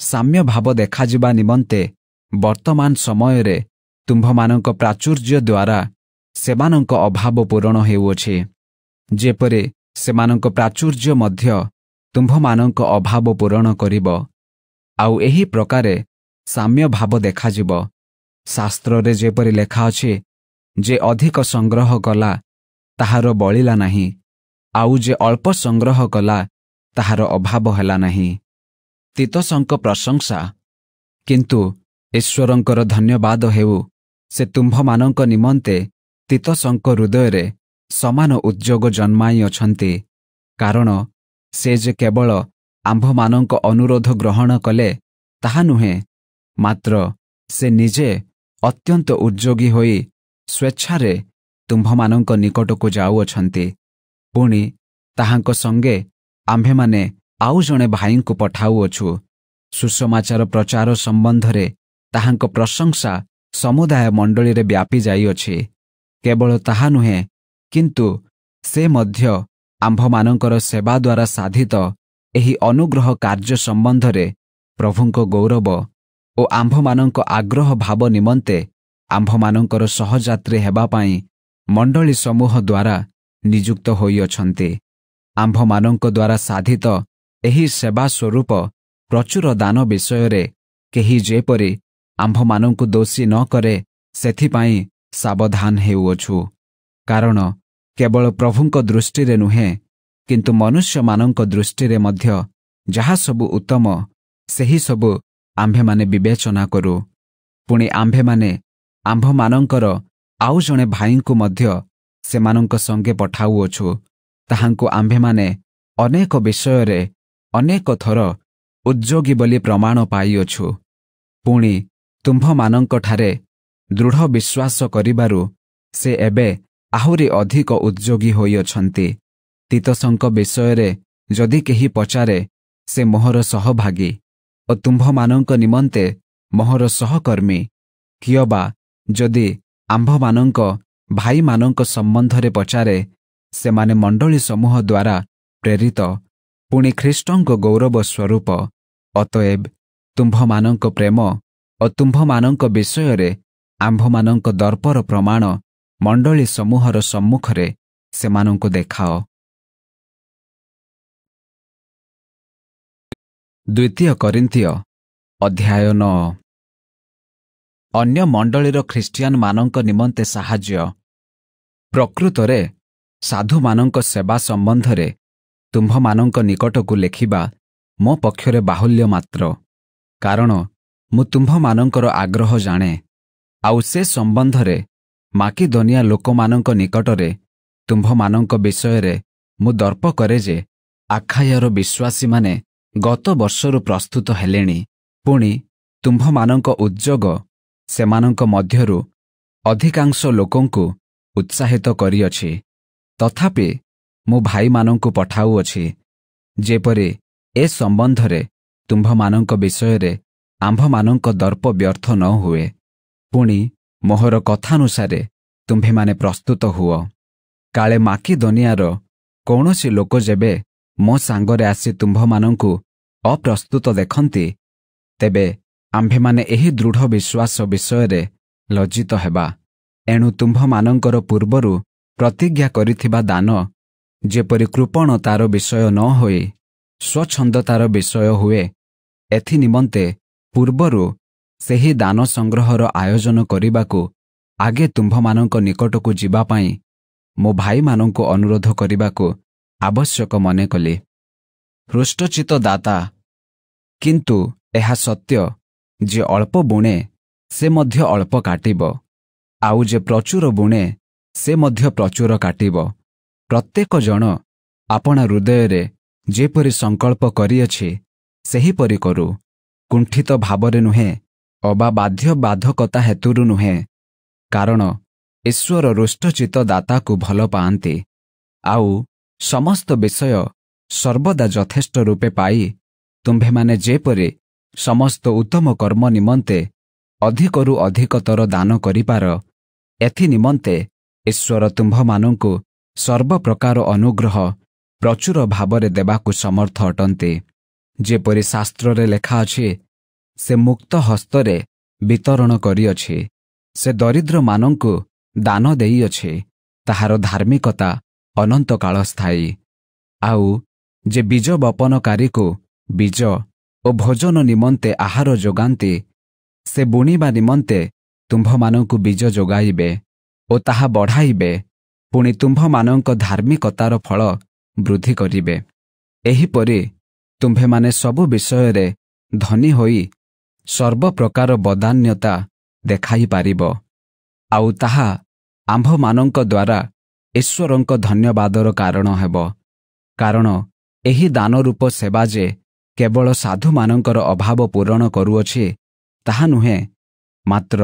ସାମ୍ୟ ଭାବ ଦେଖାଯିବା ନିମନ୍ତେ ବର୍ତ୍ତମାନ ସମୟରେ ତୁମ୍ଭମାନଙ୍କ ପ୍ରାଚୁର୍ଯ୍ୟ ଦ୍ୱାରା ସେମାନଙ୍କ ଅଭାବ ପୂରଣ ହେଉଅଛି ଯେପରି ସେମାନଙ୍କ ପ୍ରାଚୁର୍ଯ୍ୟ ମଧ୍ୟ ତୁମ୍ଭମାନଙ୍କ ଅଭାବ ପୂରଣ କରିବ ଆଉ ଏହି ପ୍ରକାରେ ସାମ୍ୟ ଭାବ ଦେଖାଯିବ ଶାସ୍ତ୍ରରେ ଯେପରି ଲେଖା ଅଛି ଯେ ଅଧିକ ସଂଗ୍ରହ କଲା ତାହାର ବଳିଲା ନାହିଁ ଆଉ ଯେ ଅଳ୍ପ ସଂଗ୍ରହ କଲା ତାହାର ଅଭାବ ହେଲା ନାହିଁ ତିତସଙ୍କ ପ୍ରଶଂସା କିନ୍ତୁ ଈଶ୍ୱରଙ୍କର ଧନ୍ୟବାଦ ହେଉ ସେ ତୁମ୍ଭମାନଙ୍କ ନିମନ୍ତେ ତିତସଙ୍କ ହୃଦୟରେ ସମାନ ଉଦ୍ୟୋଗ ଜନ୍ମାଇ ଅଛନ୍ତି କାରଣ ସେ ଯେ କେବଳ ଆମ୍ଭମାନଙ୍କ ଅନୁରୋଧ ଗ୍ରହଣ କଲେ ତାହା ନୁହେଁ ମାତ୍ର ସେ ନିଜେ ଅତ୍ୟନ୍ତ ଉଦ୍ୟୋଗୀ ହୋଇ ସ୍ୱେଚ୍ଛାରେ ତୁମ୍ଭମାନଙ୍କ ନିକଟକୁ ଯାଉଅଛନ୍ତି ପୁଣି ତାହାଙ୍କ ସଙ୍ଗେ ଆମ୍ଭେମାନେ ଆଉ ଜଣେ ଭାଇଙ୍କୁ ପଠାଉଅଛୁ ସୁସମାଚାର ପ୍ରଚାର ସମ୍ବନ୍ଧରେ ତାହାଙ୍କ ପ୍ରଶଂସା ସମୁଦାୟ ମଣ୍ଡଳୀରେ ବ୍ୟାପି ଯାଇଅଛି କେବଳ ତାହା ନୁହେଁ କିନ୍ତୁ ସେ ମଧ୍ୟ ଆମ୍ଭମାନଙ୍କର ସେବା ଦ୍ୱାରା ସାଧିତ ଏହି ଅନୁଗ୍ରହ କାର୍ଯ୍ୟ ସମ୍ବନ୍ଧରେ ପ୍ରଭୁଙ୍କ ଗୌରବ ଓ ଆମ୍ଭମାନଙ୍କ ଆଗ୍ରହ ଭାବ ନିମନ୍ତେ ଆମ୍ଭମାନଙ୍କର ସହଯାତ୍ରୀ ହେବା ପାଇଁ ମଣ୍ଡଳୀ ସମୂହ ଦ୍ୱାରା ନିଯୁକ୍ତ ହୋଇଅଛନ୍ତି ଆମ୍ଭମାନଙ୍କ ଦ୍ୱାରା ସାଧିତ ଏହି ସେବା ସ୍ୱରୂପ ପ୍ରଚୁର ଦାନ ବିଷୟରେ କେହି ଯେପରି ଆମ୍ଭମାନଙ୍କୁ ଦୋଷୀ ନ କରେ ସେଥିପାଇଁ ସାବଧାନ ହେଉଅଛୁ କାରଣ କେବଳ ପ୍ରଭୁଙ୍କ ଦୃଷ୍ଟିରେ ନୁହେଁ କିନ୍ତୁ ମନୁଷ୍ୟମାନଙ୍କ ଦୃଷ୍ଟିରେ ମଧ୍ୟ ଯାହାସବୁ ଉତ୍ତମ ସେହିସବୁ ଆମ୍ଭେମାନେ ବିବେଚନା କରୁ ପୁଣି ଆମ୍ଭେମାନେ ଆମ୍ଭମାନଙ୍କର ଆଉ ଜଣେ ଭାଇଙ୍କୁ ମଧ୍ୟ ସେମାନଙ୍କ ସଙ୍ଗେ ପଠାଉଅଛୁ ତାହାଙ୍କୁ ଆମ୍ଭେମାନେ ଅନେକ ବିଷୟରେ ଅନେକ ଥର ଉଦ୍ୟୋଗୀ ବୋଲି ପ୍ରମାଣ ପାଇଅଛୁ ପୁଣି ତୁମ୍ଭମାନଙ୍କଠାରେ ଦୃଢ଼ ବିଶ୍ୱାସ କରିବାରୁ ସେ ଏବେ ଆହୁରି ଅଧିକ ଉଦ୍ୟୋଗୀ ହୋଇଅଛନ୍ତି ତିତସଙ୍କ ବିଷୟରେ ଯଦି କେହି ପଚାରେ ସେ ମୋହର ସହଭାଗୀ ଓ ତୁମ୍ଭମାନଙ୍କ ନିମନ୍ତେ ମୋହର ସହକର୍ମୀ କିଏବା ଯଦି ଆମ୍ଭମାନଙ୍କ ଭାଇମାନଙ୍କ ସମ୍ବନ୍ଧରେ ପଚାରେ ସେମାନେ ମଣ୍ଡଳୀ ସମୂହ ଦ୍ୱାରା ପ୍ରେରିତ ପୁଣି ଖ୍ରୀଷ୍ଟଙ୍କ ଗୌରବ ସ୍ୱରୂପ ଅତଏବ ତୁମ୍ଭମାନଙ୍କ ପ୍ରେମ ଓ ତୁମ୍ଭମାନଙ୍କ ବିଷୟରେ ଆମ୍ଭମାନଙ୍କ ଦର୍ପର ପ୍ରମାଣ ମଣ୍ଡଳୀ ସମୂହର ସମ୍ମୁଖରେ ସେମାନଙ୍କୁ ଦେଖାଅ ଦ୍ୱିତୀୟ କରିନ୍ତି ଅଧ୍ୟାୟ ନଅ ଅନ୍ୟ ମଣ୍ଡଳୀର ଖ୍ରୀଷ୍ଟିଆନମାନଙ୍କ ନିମନ୍ତେ ସାହାଯ୍ୟ ପ୍ରକୃତରେ ସାଧୁମାନଙ୍କ ସେବା ସମ୍ବନ୍ଧରେ ତୁମ୍ଭମାନଙ୍କ ନିକଟକୁ ଲେଖିବା ମୋ ପକ୍ଷରେ ବାହୁଲ୍ୟ ମାତ୍ର କାରଣ ମୁଁ ତୁମ୍ଭମାନଙ୍କର ଆଗ୍ରହ ଜାଣେ ଆଉ ସେ ସମ୍ବନ୍ଧରେ ମାକିଦନିଆ ଲୋକମାନଙ୍କ ନିକଟରେ ତୁମ୍ଭମାନଙ୍କ ବିଷୟରେ ମୁଁ ଦର୍ପ କରେ ଯେ ଆଖାୟର ବିଶ୍ୱାସୀମାନେ ଗତ ବର୍ଷରୁ ପ୍ରସ୍ତୁତ ହେଲେଣି ପୁଣି ତୁମ୍ଭମାନଙ୍କ ଉଦ୍ୟୋଗ ସେମାନଙ୍କ ମଧ୍ୟରୁ ଅଧିକାଂଶ ଲୋକଙ୍କୁ ଉତ୍ସାହିତ କରିଅଛି ତଥାପି ମୁଁ ଭାଇମାନଙ୍କୁ ପଠାଉଅଛି ଯେପରି ଏ ସମ୍ବନ୍ଧରେ ତୁମ୍ଭମାନଙ୍କ ବିଷୟରେ ଆମ୍ଭମାନଙ୍କ ଦର୍ପ ବ୍ୟର୍ଥ ନ ହୁଏ ପୁଣି ମୋହର କଥାନୁସାରେ ତୁମ୍ଭେମାନେ ପ୍ରସ୍ତୁତ ହୁଅ କାଳେ ମାକିଦୋନିଆର କୌଣସି ଲୋକ ଯେବେ ମୋ ସାଙ୍ଗରେ ଆସି ତୁମ୍ଭମାନଙ୍କୁ ଅପ୍ରସ୍ତୁତ ଦେଖନ୍ତି ତେବେ ଆମ୍ଭେମାନେ ଏହି ଦୃଢ଼ ବିଶ୍ୱାସ ବିଷୟରେ ଲଜ୍ଜିତ ହେବା ଏଣୁ ତୁମ୍ଭମାନଙ୍କର ପୂର୍ବରୁ ପ୍ରତିଜ୍ଞା କରିଥିବା ଦାନ ଯେପରି କୃପଣ ତାର ବିଷୟ ନ ହୋଇ ସ୍ୱଚ୍ଛନ୍ଦତାର ବିଷୟ ହୁଏ ଏଥି ନିମନ୍ତେ ପୂର୍ବରୁ ସେହି ଦାନ ସଂଗ୍ରହର ଆୟୋଜନ କରିବାକୁ ଆଗେ ତୁମ୍ଭମାନଙ୍କ ନିକଟକୁ ଯିବା ପାଇଁ ମୋ ଭାଇମାନଙ୍କୁ ଅନୁରୋଧ କରିବାକୁ ଆବଶ୍ୟକ ମନେ କଲି ହୃଷ୍ଟଚିତ ଦାତା କିନ୍ତୁ ଏହା ସତ୍ୟ ଯେ ଅଳ୍ପ ବୁଣେ ସେ ମଧ୍ୟ ଅଳ୍ପ କାଟିବ ଆଉ ଯେ ପ୍ରଚୁର ବୁଣେ ସେ ମଧ୍ୟ ପ୍ରଚୁର କାଟିବ ପ୍ରତ୍ୟେକ ଜଣ ଆପଣା ହୃଦୟରେ ଯେପରି ସଂକଳ୍ପ କରିଅଛି ସେହିପରି କରୁ କୁଣ୍ଠିତ ଭାବରେ ନୁହେଁ ଅବା ବାଧ୍ୟ ବାଧକତା ହେତୁରୁ ନୁହେଁ କାରଣ ଈଶ୍ୱର ରୁଷ୍ଟଚିତ ଦାତାକୁ ଭଲ ପାଆନ୍ତି ଆଉ ସମସ୍ତ ବିଷୟ ସର୍ବଦା ଯଥେଷ୍ଟ ରୂପେ ପାଇ ତୁମ୍ଭେମାନେ ଯେପରି ସମସ୍ତ ଉତ୍ତମ କର୍ମ ନିମନ୍ତେ ଅଧିକରୁ ଅଧିକତର ଦାନ କରିପାର ନିମନ୍ତେ ଈଶ୍ୱର ତୁମ୍ଭମାନଙ୍କୁ ସର୍ବପ୍ରକାର ଅନୁଗ୍ରହ ପ୍ରଚୁର ଭାବରେ ଦେବାକୁ ସମର୍ଥ ଅଟନ୍ତି ଯେପରି ଶାସ୍ତ୍ରରେ ଲେଖା ଅଛି ସେ ମୁକ୍ତ ହସ୍ତରେ ବିତରଣ କରିଅଛି ସେ ଦରିଦ୍ରମାନଙ୍କୁ ଦାନ ଦେଇଅଛି ତାହାର ଧାର୍ମିକତା ଅନନ୍ତକାଳ ସ୍ଥାୟୀ ଆଉ ଯେ ବୀଜ ବପନକାରୀକୁ ବୀଜ ଓ ଭୋଜନ ନିମନ୍ତେ ଆହାର ଯୋଗାନ୍ତି ସେ ବୁଣିବା ନିମନ୍ତେ ତୁମ୍ଭମାନଙ୍କୁ ବୀଜ ଯୋଗାଇବେ ଓ ତାହା ବଢ଼ାଇବେ ପୁଣି ତୁମ୍ଭମାନଙ୍କ ଧାର୍ମିକତାର ଫଳ ବୃଦ୍ଧି କରିବେ ଏହିପରି ତୁମ୍ଭେମାନେ ସବୁ ବିଷୟରେ ଧନୀ ହୋଇ ସର୍ବପ୍ରକାର ବଦାନ୍ୟତା ଦେଖାଇପାରିବ ଆଉ ତାହା ଆମ୍ଭମାନଙ୍କ ଦ୍ୱାରା ଈଶ୍ୱରଙ୍କ ଧନ୍ୟବାଦର କାରଣ ହେବ କାରଣ ଏହି ଦାନ ରୂପ ସେବା ଯେ କେବଳ ସାଧୁମାନଙ୍କର ଅଭାବ ପୂରଣ କରୁଅଛି ତାହା ନୁହେଁ ମାତ୍ର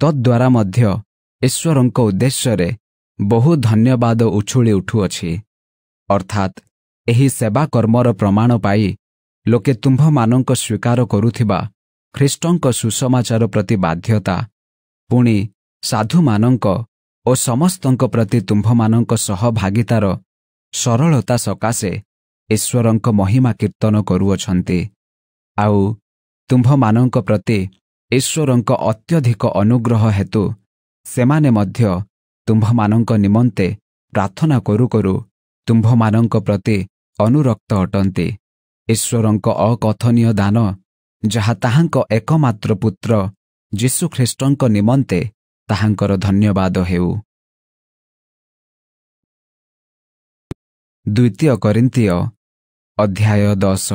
ତଦ୍ଦ୍ୱାରା ମଧ୍ୟ ଈଶ୍ୱରଙ୍କ ଉଦ୍ଦେଶ୍ୟରେ ବହୁ ଧନ୍ୟବାଦ ଉଛୁଳି ଉଠୁଅଛି ଅର୍ଥାତ୍ ଏହି ସେବାକର୍ମର ପ୍ରମାଣ ପାଇ ଲୋକେ ତୁମ୍ଭମାନଙ୍କ ସ୍ୱୀକାର କରୁଥିବା ଖ୍ରୀଷ୍ଟଙ୍କ ସୁସମାଚାର ପ୍ରତି ବାଧ୍ୟତା ପୁଣି ସାଧୁମାନଙ୍କ ଓ ସମସ୍ତଙ୍କ ପ୍ରତି ତୁମ୍ଭମାନଙ୍କ ସହଭାଗିତାର ସରଳତା ସକାଶେ ଈଶ୍ୱରଙ୍କ ମହିମା କୀର୍ତ୍ତନ କରୁଅଛନ୍ତି ଆଉ ତୁମ୍ଭମାନଙ୍କ ପ୍ରତି ଈଶ୍ୱରଙ୍କ ଅତ୍ୟଧିକ ଅନୁଗ୍ରହ ହେତୁ ସେମାନେ ମଧ୍ୟ ତୁମ୍ଭମାନଙ୍କ ନିମନ୍ତେ ପ୍ରାର୍ଥନା କରୁ କରୁ ତୁମ୍ଭମାନଙ୍କ ପ୍ରତି ଅନୁରକ୍ତ ଅଟନ୍ତି ଈଶ୍ୱରଙ୍କ ଅକଥନୀୟ ଦାନ ଯାହା ତାହାଙ୍କ ଏକମାତ୍ର ପୁତ୍ର ଯୀଶୁଖ୍ରୀଷ୍ଟଙ୍କ ନିମନ୍ତେ ତାହାଙ୍କର ଧନ୍ୟବାଦ ହେଉ ଦ୍ୱିତୀୟ କରିନ୍ତି ଅଧ୍ୟାୟ ଦଶ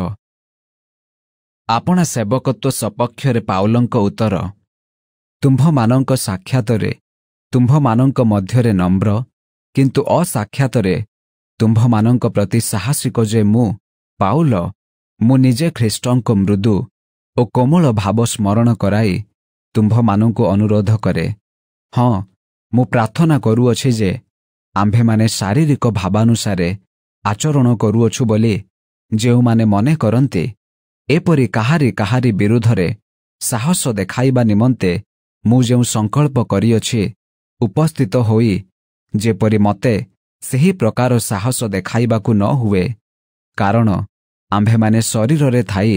ଆପଣା ସେବକତ୍ୱ ସପକ୍ଷରେ ପାଉଲଙ୍କ ଉତ୍ତର ତୁମ୍ଭମାନଙ୍କ ସାକ୍ଷାତରେ ତୁମ୍ଭମାନଙ୍କ ମଧ୍ୟରେ ନମ୍ର କିନ୍ତୁ ଅସାକ୍ଷାତରେ ତୁମ୍ଭମାନଙ୍କ ପ୍ରତି ସାହସିକ ଯେ ମୁଁ ପାଉଲ ମୁଁ ନିଜେ ଖ୍ରୀଷ୍ଟଙ୍କ ମୃଦୁ ଓ କୋମଳ ଭାବ ସ୍ମରଣ କରାଇ ତୁମ୍ଭମାନଙ୍କୁ ଅନୁରୋଧ କରେ ହଁ ମୁଁ ପ୍ରାର୍ଥନା କରୁଅଛି ଯେ ଆମ୍ଭେମାନେ ଶାରୀରିକ ଭାବାନୁସାରେ ଆଚରଣ କରୁଅଛୁ ବୋଲି ଯେଉଁମାନେ ମନେ କରନ୍ତି ଏପରି କାହାରି କାହାରି ବିରୁଦ୍ଧରେ ସାହସ ଦେଖାଇବା ନିମନ୍ତେ ମୁଁ ଯେଉଁ ସଂକଳ୍ପ କରିଅଛି ଉପସ୍ଥିତ ହୋଇ ଯେପରି ମୋତେ ସେହି ପ୍ରକାର ସାହସ ଦେଖାଇବାକୁ ନ ହୁଏ କାରଣ ଆମ୍ଭେମାନେ ଶରୀରରେ ଥାଇ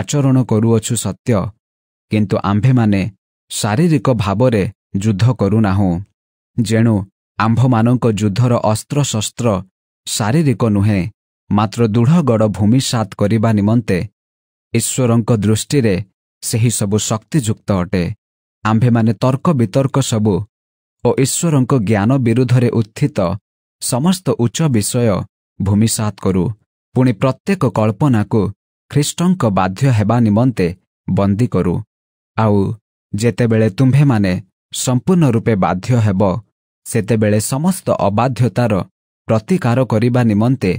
ଆଚରଣ କରୁଅଛୁ ସତ୍ୟ କିନ୍ତୁ ଆମ୍ଭେମାନେ ଶାରୀରିକ ଭାବରେ ଯୁଦ୍ଧ କରୁନାହୁଁ ଯେଣୁ ଆମ୍ଭମାନଙ୍କ ଯୁଦ୍ଧର ଅସ୍ତ୍ରଶସ୍ତ୍ର ଶାରୀରିକ ନୁହେଁ ମାତ୍ର ଦୃଢ଼ଗଡ଼ ଭୂମି ସାତ କରିବା ନିମନ୍ତେ ଈଶ୍ୱରଙ୍କ ଦୃଷ୍ଟିରେ ସେହିସବୁ ଶକ୍ତିଯୁକ୍ତ ଅଟେ ଆମ୍ଭେମାନେ ତର୍କ ବିତର୍କ ସବୁ ଓ ଈଶ୍ୱରଙ୍କ ଜ୍ଞାନ ବିରୁଦ୍ଧରେ ଉତ୍ଥିତ ସମସ୍ତ ଉଚ୍ଚ ବିଷୟ ଭୂମି ସାତ କରୁ ପୁଣି ପ୍ରତ୍ୟେକ କଳ୍ପନାକୁ ଖ୍ରୀଷ୍ଟଙ୍କ ବାଧ୍ୟ ହେବା ନିମନ୍ତେ ବନ୍ଦୀ କରୁ ଆଉ ଯେତେବେଳେ ତୁମ୍ଭେମାନେ ସମ୍ପୂର୍ଣ୍ଣ ରୂପେ ବାଧ୍ୟ ହେବ ସେତେବେଳେ ସମସ୍ତ ଅବାଧ୍ୟତାର ପ୍ରତିକାର କରିବା ନିମନ୍ତେ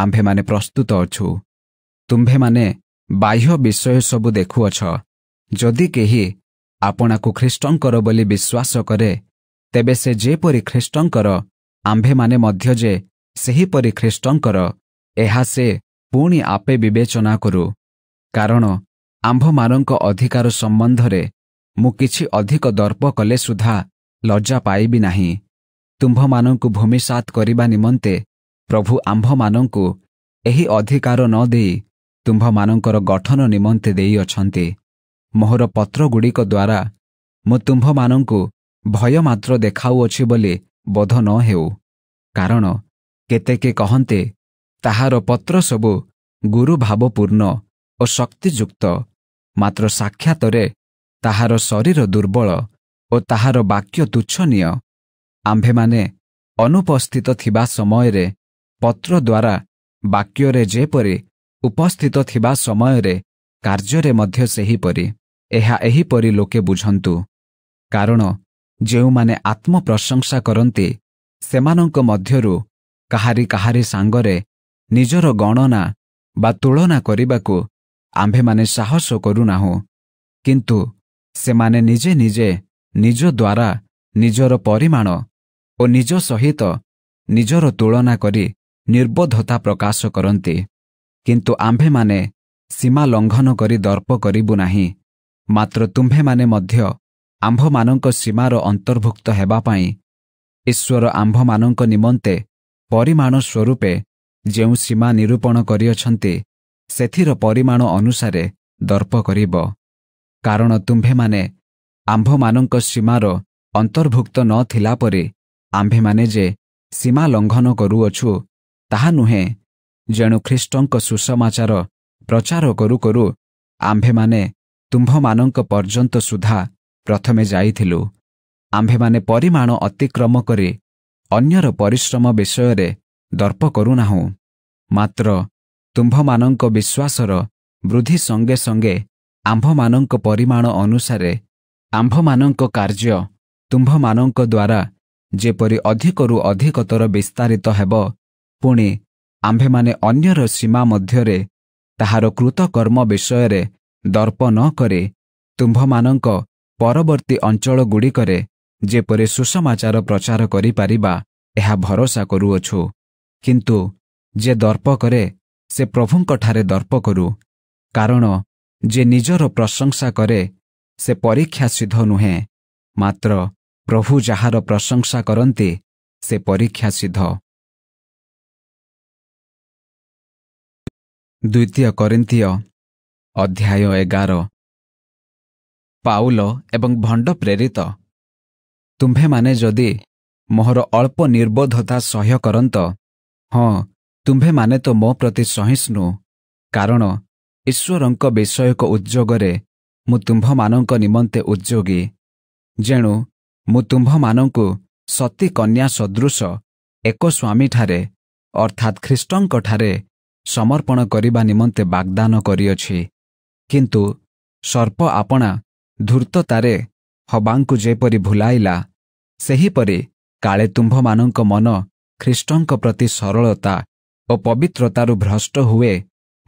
ଆମ୍ଭେମାନେ ପ୍ରସ୍ତୁତ ଅଛୁ ତୁମ୍ଭେମାନେ ବାହ୍ୟ ବିଷୟ ସବୁ ଦେଖୁଅଛ ଯଦି କେହି ଆପଣାକୁ ଖ୍ରୀଷ୍ଟଙ୍କର ବୋଲି ବିଶ୍ୱାସ କରେ ତେବେ ସେ ଯେପରି ଖ୍ରୀଷ୍ଟଙ୍କର ଆମ୍ଭେମାନେ ମଧ୍ୟ ଯେ ସେହିପରି ଖ୍ରୀଷ୍ଟଙ୍କର ଏହା ସେ ପୁଣି ଆପେ ବିବେଚନା କରୁ କାରଣ ଆମ୍ଭମାନଙ୍କ ଅଧିକାର ସମ୍ବନ୍ଧରେ ମୁଁ କିଛି ଅଧିକ ଦର୍ପ କଲେ ସୁଦ୍ଧା ଲଜ୍ଜା ପାଇବି ନାହିଁ ତୁମ୍ଭମାନଙ୍କୁ ଭୂମିସାତ୍ କରିବା ନିମନ୍ତେ ପ୍ରଭୁ ଆମ୍ଭମାନଙ୍କୁ ଏହି ଅଧିକାର ନ ଦେଇ ତୁମ୍ଭମାନଙ୍କର ଗଠନ ନିମନ୍ତେ ଦେଇଅଛନ୍ତି ମୋହର ପତ୍ରଗୁଡ଼ିକ ଦ୍ୱାରା ମୁଁ ତୁମ୍ଭମାନଙ୍କୁ ଭୟ ମାତ୍ର ଦେଖାଉଅଛି ବୋଲି ବୋଧ ନ ହେଉ କାରଣ କେତେକେ କହନ୍ତେ ତାହାର ପତ୍ର ସବୁ ଗୁରୁଭାବପୂର୍ଣ୍ଣ ଓ ଶକ୍ତିଯୁକ୍ତ ମାତ୍ର ସାକ୍ଷାତରେ ତାହାର ଶରୀର ଦୁର୍ବଳ ଓ ତାହାର ବାକ୍ୟ ତୁଚ୍ଛନୀୟ ଆମ୍ଭେମାନେ ଅନୁପସ୍ଥିତ ଥିବା ସମୟରେ ପତ୍ର ଦ୍ୱାରା ବାକ୍ୟରେ ଯେପରି ଉପସ୍ଥିତ ଥିବା ସମୟରେ କାର୍ଯ୍ୟରେ ମଧ୍ୟ ସେହିପରି ଏହା ଏହିପରି ଲୋକେ ବୁଝନ୍ତୁ କାରଣ ଯେଉଁମାନେ ଆତ୍ମ ପ୍ରଶଂସା କରନ୍ତି ସେମାନଙ୍କ ମଧ୍ୟରୁ କାହାରି କାହାରି ସାଙ୍ଗରେ ନିଜର ଗଣନା ବା ତୁଳନା କରିବାକୁ ଆମ୍ଭେମାନେ ସାହସ କରୁନାହୁଁ କିନ୍ତୁ ସେମାନେ ନିଜେ ନିଜେ ନିଜ ଦ୍ୱାରା ନିଜର ପରିମାଣ ଓ ନିଜ ସହିତ ନିଜର ତୁଳନା କରି ନିର୍ବୋଧତା ପ୍ରକାଶ କରନ୍ତି କିନ୍ତୁ ଆମ୍ଭେମାନେ ସୀମା ଲଙ୍ଘନ କରି ଦର୍ପ କରିବୁ ନାହିଁ ମାତ୍ର ତୁମ୍ଭେମାନେ ମଧ୍ୟ ଆମ୍ଭମାନଙ୍କ ସୀମାର ଅନ୍ତର୍ଭୁକ୍ତ ହେବା ପାଇଁ ଈଶ୍ୱର ଆମ୍ଭମାନଙ୍କ ନିମନ୍ତେ ପରିମାଣ ସ୍ୱରୂପେ ଯେଉଁ ସୀମା ନିରୂପଣ କରିଅଛନ୍ତି ସେଥିର ପରିମାଣ ଅନୁସାରେ ଦର୍ପ କରିବ କାରଣ ତୁମ୍ଭେମାନେ ଆମ୍ଭମାନଙ୍କ ସୀମାର ଅନ୍ତର୍ଭୁକ୍ତ ନ ଥିଲା ପରେ ଆମ୍ଭେମାନେ ଯେ ସୀମା ଲଙ୍ଘନ କରୁଅଛୁ ତାହା ନୁହେଁ ଯେଣୁ ଖ୍ରୀଷ୍ଟଙ୍କ ସୁସମାଚାର ପ୍ରଚାର କରୁ କରୁ ଆମ୍ଭେମାନେ ତୁମ୍ଭମାନଙ୍କ ପର୍ଯ୍ୟନ୍ତ ସୁଦ୍ଧା ପ୍ରଥମେ ଯାଇଥିଲୁ ଆମ୍ଭେମାନେ ପରିମାଣ ଅତିକ୍ରମ କରି ଅନ୍ୟର ପରିଶ୍ରମ ବିଷୟରେ ଦର୍ପ କରୁନାହୁଁ ମାତ୍ର ତୁମ୍ଭମାନଙ୍କ ବିଶ୍ୱାସର ବୃଦ୍ଧି ସଙ୍ଗେ ସଙ୍ଗେ ଆମ୍ଭମାନଙ୍କ ପରିମାଣ ଅନୁସାରେ ଆମ୍ଭମାନଙ୍କ କାର୍ଯ୍ୟ ତୁମ୍ଭମାନଙ୍କ ଦ୍ୱାରା ଯେପରି ଅଧିକରୁ ଅଧିକତର ବିସ୍ତାରିତ ହେବ ପୁଣି ଆମ୍ଭେମାନେ ଅନ୍ୟର ସୀମା ମଧ୍ୟରେ ତାହାର କୃତକର୍ମ ବିଷୟରେ ଦର୍ପ ନ କରି ତୁମ୍ଭମାନଙ୍କ ପରବର୍ତ୍ତୀ ଅଞ୍ଚଳଗୁଡ଼ିକରେ ଯେପରି ସୁସମାଚାର ପ୍ରଚାର କରିପାରିବା ଏହା ଭରସା କରୁଅଛୁ କିନ୍ତୁ ଯେ ଦର୍ପ କରେ ସେ ପ୍ରଭୁଙ୍କଠାରେ ଦର୍ପ କରୁ କାରଣ ଯେ ନିଜର ପ୍ରଶଂସା କରେ ସେ ପରୀକ୍ଷା ସିଦ୍ଧ ନୁହେଁ ମାତ୍ର ପ୍ରଭୁ ଯାହାର ପ୍ରଶଂସା କରନ୍ତି ସେ ପରୀକ୍ଷା ସିଦ୍ଧ ଦ୍ୱିତୀୟ କରିନ୍ତୀୟ ଅଧ୍ୟାୟ ଏଗାର ପାଉଲ ଏବଂ ଭଣ୍ଡ ପ୍ରେରିତ ତୁମ୍ଭେମାନେ ଯଦି ମୋହର ଅଳ୍ପ ନିର୍ବୋଧତା ସହ୍ୟ କରନ୍ତ ହଁ ତୁମ୍ଭେମାନେ ତ ମୋ ପ୍ରତି ସହିଷ୍ଣୁ କାରଣ ଈଶ୍ୱରଙ୍କ ବିଷୟକ ଉଦ୍ଯୋଗରେ ମୁଁ ତୁମ୍ଭମାନଙ୍କ ନିମନ୍ତେ ଉଦ୍ୟୋଗୀ ଯେଣୁ ମୁଁ ତୁମ୍ଭମାନଙ୍କୁ ସତୀକନ୍ୟା ସଦୃଶ ଏକ ସ୍ୱାମୀଠାରେ ଅର୍ଥାତ୍ ଖ୍ରୀଷ୍ଟଙ୍କଠାରେ ସମର୍ପଣ କରିବା ନିମନ୍ତେ ବାଗ୍ଦାନ କରିଅଛି କିନ୍ତୁ ସର୍ପ ଆପଣା ଧୂର୍ତ୍ତତାରେ ହବାଙ୍କୁ ଯେପରି ଭୁଲାଇଲା ସେହିପରି କାଳେ ତୁମ୍ଭମାନଙ୍କ ମନ ଖ୍ରୀଷ୍ଟଙ୍କ ପ୍ରତି ସରଳତା ଓ ପବିତ୍ରତାରୁ ଭ୍ରଷ୍ଟ ହୁଏ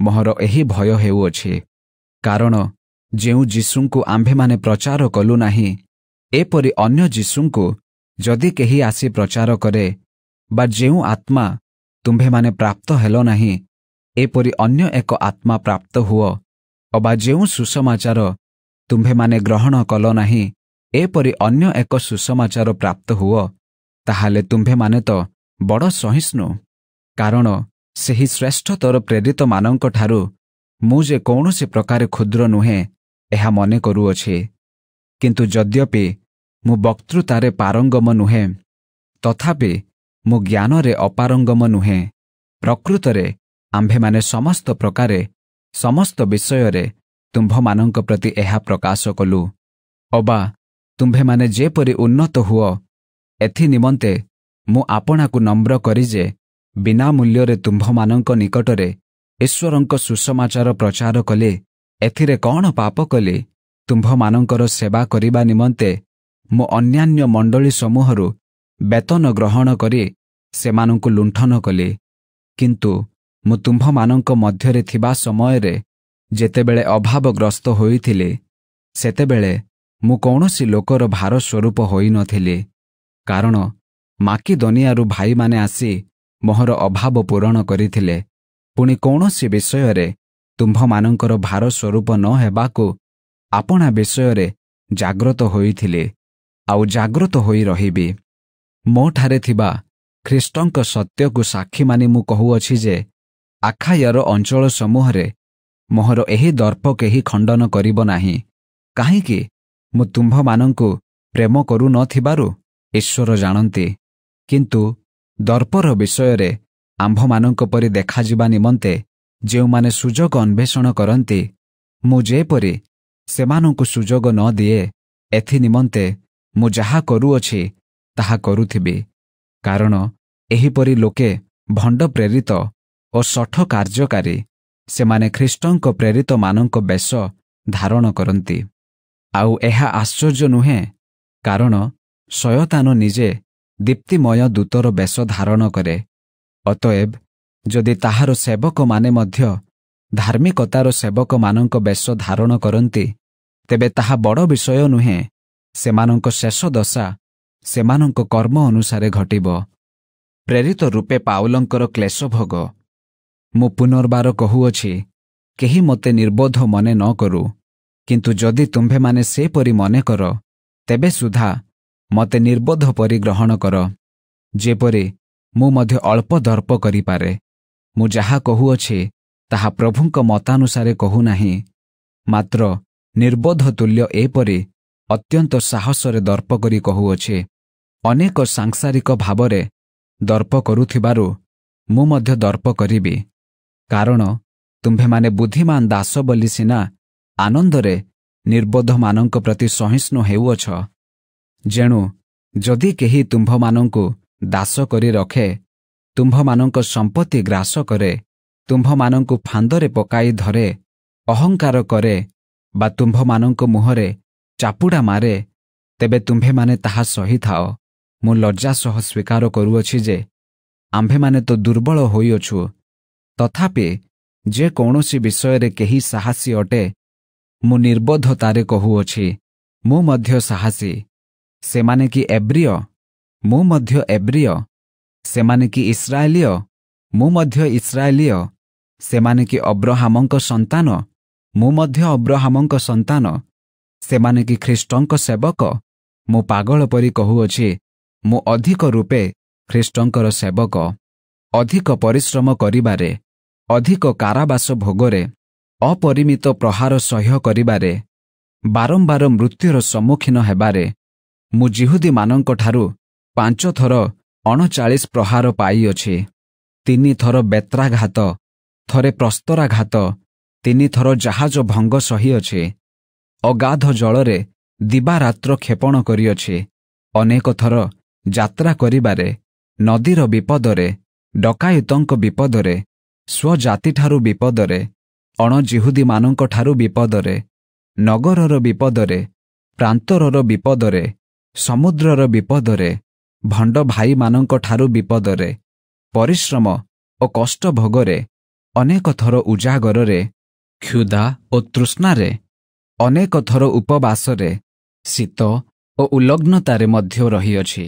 ମୋହର ଏହି ଭୟ ହେଉଅଛି କାରଣ ଯେଉଁ ଯୀଶୁଙ୍କୁ ଆମ୍ଭେମାନେ ପ୍ରଚାର କଲୁ ନାହିଁ ଏପରି ଅନ୍ୟ ଯୀଶୁଙ୍କୁ ଯଦି କେହି ଆସି ପ୍ରଚାର କରେ ବା ଯେଉଁ ଆତ୍ମା ତୁମ୍ଭେମାନେ ପ୍ରାପ୍ତ ହେଲ ନାହିଁ ଏପରି ଅନ୍ୟ ଏକ ଆତ୍ମା ପ୍ରାପ୍ତ ହୁଅ ଅବା ଯେଉଁ ସୁସମାଚାର ତୁମ୍ଭେମାନେ ଗ୍ରହଣ କଲ ନାହିଁ ଏପରି ଅନ୍ୟ ଏକ ସୁସମାଚାର ପ୍ରାପ୍ତ ହୁଅ ତାହେଲେ ତୁମ୍ଭେମାନେ ତ ବଡ଼ ସହିଷ୍ଣୁ କାରଣ ସେହି ଶ୍ରେଷ୍ଠତର ପ୍ରେରିତମାନଙ୍କଠାରୁ ମୁଁ ଯେ କୌଣସି ପ୍ରକାର କ୍ଷୁଦ୍ର ନୁହେଁ ଏହା ମନେ କରୁଅଛି କିନ୍ତୁ ଯଦ୍ୟପି ମୁଁ ବକ୍ତୃତାରେ ପାରଙ୍ଗମ ନୁହେଁ ତଥାପି ମୁଁ ଜ୍ଞାନରେ ଅପାରଙ୍ଗମ ନୁହେଁ ପ୍ରକୃତରେ ଆମ୍ଭେମାନେ ସମସ୍ତ ପ୍ରକାରେ ସମସ୍ତ ବିଷୟରେ ତୁମ୍ଭମାନଙ୍କ ପ୍ରତି ଏହା ପ୍ରକାଶ କଲୁ ଅବା ତୁମ୍ଭେମାନେ ଯେପରି ଉନ୍ନତ ହୁଅ ଏଥି ନିମନ୍ତେ ମୁଁ ଆପଣାକୁ ନମ୍ର କରି ଯେ ବିନା ମୂଲ୍ୟରେ ତୁମ୍ଭମାନଙ୍କ ନିକଟରେ ଈଶ୍ୱରଙ୍କ ସୁସମାଚାର ପ୍ରଚାର କଲେ ଏଥିରେ କ'ଣ ପାପ କଲି ତୁମ୍ଭମାନଙ୍କର ସେବା କରିବା ନିମନ୍ତେ ମୁଁ ଅନ୍ୟାନ୍ୟ ମଣ୍ଡଳୀ ସମୂହରୁ ବେତନ ଗ୍ରହଣ କରି ସେମାନଙ୍କୁ ଲୁଣ୍ଠନ କଲି କିନ୍ତୁ ମୁଁ ତୁମ୍ଭମାନଙ୍କ ମଧ୍ୟରେ ଥିବା ସମୟରେ ଯେତେବେଳେ ଅଭାବଗ୍ରସ୍ତ ହୋଇଥିଲି ସେତେବେଳେ ମୁଁ କୌଣସି ଲୋକର ଭାର ସ୍ୱରୂପ ହୋଇନଥିଲି କାରଣ ମାକି ମାକିଦନିଆରୁ ଭାଇମାନେ ଆସି ମୋହର ଅଭାବ ପୂରଣ କରିଥିଲେ ପୁଣି କୌଣସି ବିଷୟରେ ତୁମ୍ଭମାନଙ୍କର ଭାର ସ୍ୱରୂପ ନ ହେବାକୁ ଆପଣା ବିଷୟରେ ଜାଗ୍ରତ ହୋଇଥିଲି ଆଉ ଜାଗ୍ରତ ହୋଇ ରହିବି ମୋଠାରେ ଥିବା ଖ୍ରୀଷ୍ଟଙ୍କ ସତ୍ୟକୁ ସାକ୍ଷୀମାନି ମୁଁ କହୁଅଛି ଯେ ଆଖାୟର ଅଞ୍ଚଳ ସମୂହରେ ମୋହର ଏହି ଦର୍ପ କେହି ଖଣ୍ଡନ କରିବ ନାହିଁ କାହିଁକି ମୁଁ ତୁମ୍ଭମାନଙ୍କୁ ପ୍ରେମ କରୁନଥିବାରୁ ଈଶ୍ୱର ଜାଣନ୍ତି କିନ୍ତୁ ଦର୍ପର ବିଷୟରେ ଆମ୍ଭମାନଙ୍କ ପରି ଦେଖାଯିବା ନିମନ୍ତେ ଯେଉଁମାନେ ସୁଯୋଗ ଅନ୍ବେଷଣ କରନ୍ତି ମୁଁ ଯେପରି ସେମାନଙ୍କୁ ସୁଯୋଗ ନ ଦିଏ ଏଥି ନିମନ୍ତେ ମୁଁ ଯାହା କରୁଅଛି ତାହା କରୁଥିବି କାରଣ ଏହିପରି ଲୋକେ ଭଣ୍ଡ ପ୍ରେରିତ ଓ ଷଠ କାର୍ଯ୍ୟକାରୀ ସେମାନେ ଖ୍ରୀଷ୍ଟଙ୍କ ପ୍ରେରିତମାନଙ୍କ ବେଶ ଧାରଣ କରନ୍ତି ଆଉ ଏହା ଆଶ୍ଚର୍ଯ୍ୟ ନୁହେଁ କାରଣ ଶୟତାନ ନିଜେ ଦୀପ୍ତିମୟ ଦୂତର ବେଶ ଧାରଣ କରେ ଅତଏବ ଯଦି ତାହାର ସେବକମାନେ ମଧ୍ୟ ଧାର୍ମିକତାର ସେବକମାନଙ୍କ ବେଶ ଧାରଣ କରନ୍ତି ତେବେ ତାହା ବଡ଼ ବିଷୟ ନୁହେଁ ସେମାନଙ୍କ ଶେଷ ଦଶା ସେମାନଙ୍କ କର୍ମ ଅନୁସାରେ ଘଟିବ ପ୍ରେରିତ ରୂପେ ପାଉଲଙ୍କର କ୍ଲେଶ ଭୋଗ ମୁଁ ପୁନର୍ବାର କହୁଅଛି କେହି ମୋତେ ନିର୍ବୋଧ ମନେ ନ କରୁ କିନ୍ତୁ ଯଦି ତୁମ୍ଭେମାନେ ସେପରି ମନେ କର ତେବେ ସୁଦ୍ଧା ମୋତେ ନିର୍ବୋଧ ପରି ଗ୍ରହଣ କର ଯେପରି ମୁଁ ମଧ୍ୟ ଅଳ୍ପ ଦର୍ପ କରିପାରେ ମୁଁ ଯାହା କହୁଅଛି ତାହା ପ୍ରଭୁଙ୍କ ମତାନୁସାରେ କହୁନାହିଁ ମାତ୍ର ନିର୍ବୋଧ ତୁଲ୍ୟ ଏପରି ଅତ୍ୟନ୍ତ ସାହସରେ ଦର୍ପ କରି କହୁଅଛି ଅନେକ ସାଂସାରିକ ଭାବରେ ଦର୍ପ କରୁଥିବାରୁ ମୁଁ ମଧ୍ୟ ଦର୍ପ କରିବି କାରଣ ତୁମ୍ଭେମାନେ ବୁଦ୍ଧିମାନ ଦାସ ବୋଲି ସିନା ଆନନ୍ଦରେ ନିର୍ବୋଧମାନଙ୍କ ପ୍ରତି ସହିଷ୍ଣୁ ହେଉଅଛ ଯେଣୁ ଯଦି କେହି ତୁମ୍ଭମାନଙ୍କୁ ଦାସ କରି ରଖେ ତୁମ୍ଭମାନଙ୍କ ସମ୍ପତ୍ତି ଗ୍ରାସ କରେ ତୁମ୍ଭମାନଙ୍କୁ ଫାନ୍ଦରେ ପକାଇ ଧରେ ଅହଙ୍କାର କରେ ବା ତୁମ୍ଭମାନଙ୍କ ମୁହଁରେ ଚାପୁଡ଼ା ମାରେ ତେବେ ତୁମ୍ଭେମାନେ ତାହା ସହିଥାଅ ମୁଁ ଲଜ୍ଜା ସହ ସ୍ୱୀକାର କରୁଅଛି ଯେ ଆମ୍ଭେମାନେ ତ ଦୁର୍ବଳ ହୋଇଅଛୁ ତଥାପି ଯେକୌଣସି ବିଷୟରେ କେହି ସାହସୀ ଅଟେ ମୁଁ ନିର୍ବୋଧତାରେ କହୁଅଛି ମୁଁ ମଧ୍ୟ ସାହସୀ ସେମାନେ କି ଏବ୍ରିୟ ମୁଁ ମଧ୍ୟ ଏବ୍ରିୟ ସେମାନେ କି ଇସ୍ରାଏଲୀୟ ମୁଁ ମଧ୍ୟ ଇସ୍ରାଏଲିୟ ସେମାନେ କି ଅବ୍ରହାମଙ୍କ ସନ୍ତାନ ମୁଁ ମଧ୍ୟ ଅବ୍ରହାମଙ୍କ ସନ୍ତାନ ସେମାନେ କି ଖ୍ରୀଷ୍ଟଙ୍କ ସେବକ ମୁଁ ପାଗଳ ପରି କହୁଅଛି ମୁଁ ଅଧିକ ରୂପେ ଖ୍ରୀଷ୍ଟଙ୍କର ସେବକ ଅଧିକ ପରିଶ୍ରମ କରିବାରେ ଅଧିକ କାରାବାସ ଭୋଗରେ ଅପରିମିତ ପ୍ରହାର ସହ୍ୟ କରିବାରେ ବାରମ୍ବାର ମୃତ୍ୟୁର ସମ୍ମୁଖୀନ ହେବାରେ ମୁଁ ଜିହୁଦୀମାନଙ୍କଠାରୁ ପାଞ୍ଚଥର ଅଣଚାଳିଶ ପ୍ରହାର ପାଇଅଛି ତିନିଥର ବେତ୍ରାଘାତ ଥରେ ପ୍ରସ୍ତରାଘାତ ତିନିଥର ଜାହାଜ ଭଙ୍ଗ ସହିଅଛି ଅଗାଧ ଜଳରେ ଦିବାରାତ୍ର କ୍ଷେପଣ କରିଅଛି ଅନେକ ଥର ଯାତ୍ରା କରିବାରେ ନଦୀର ବିପଦରେ ଡକାୟୁତଙ୍କ ବିପଦରେ ସ୍ୱଜାତିଠାରୁ ବିପଦରେ ଅଣଜିହୁଦୀମାନଙ୍କଠାରୁ ବିପଦରେ ନଗରର ବିପଦରେ ପ୍ରାନ୍ତରର ବିପଦରେ ସମୁଦ୍ରର ବିପଦରେ ଭଣ୍ଡ ଭାଇମାନଙ୍କଠାରୁ ବିପଦରେ ପରିଶ୍ରମ ଓ କଷ୍ଟ ଭୋଗରେ ଅନେକ ଥର ଉଜାଗରରେ କ୍ଷୁଦା ଓ ତୃଷ୍ଣାରେ ଅନେକ ଥର ଉପବାସରେ ଶୀତ ଓ ଉଲଗ୍ନତାରେ ମଧ୍ୟ ରହିଅଛି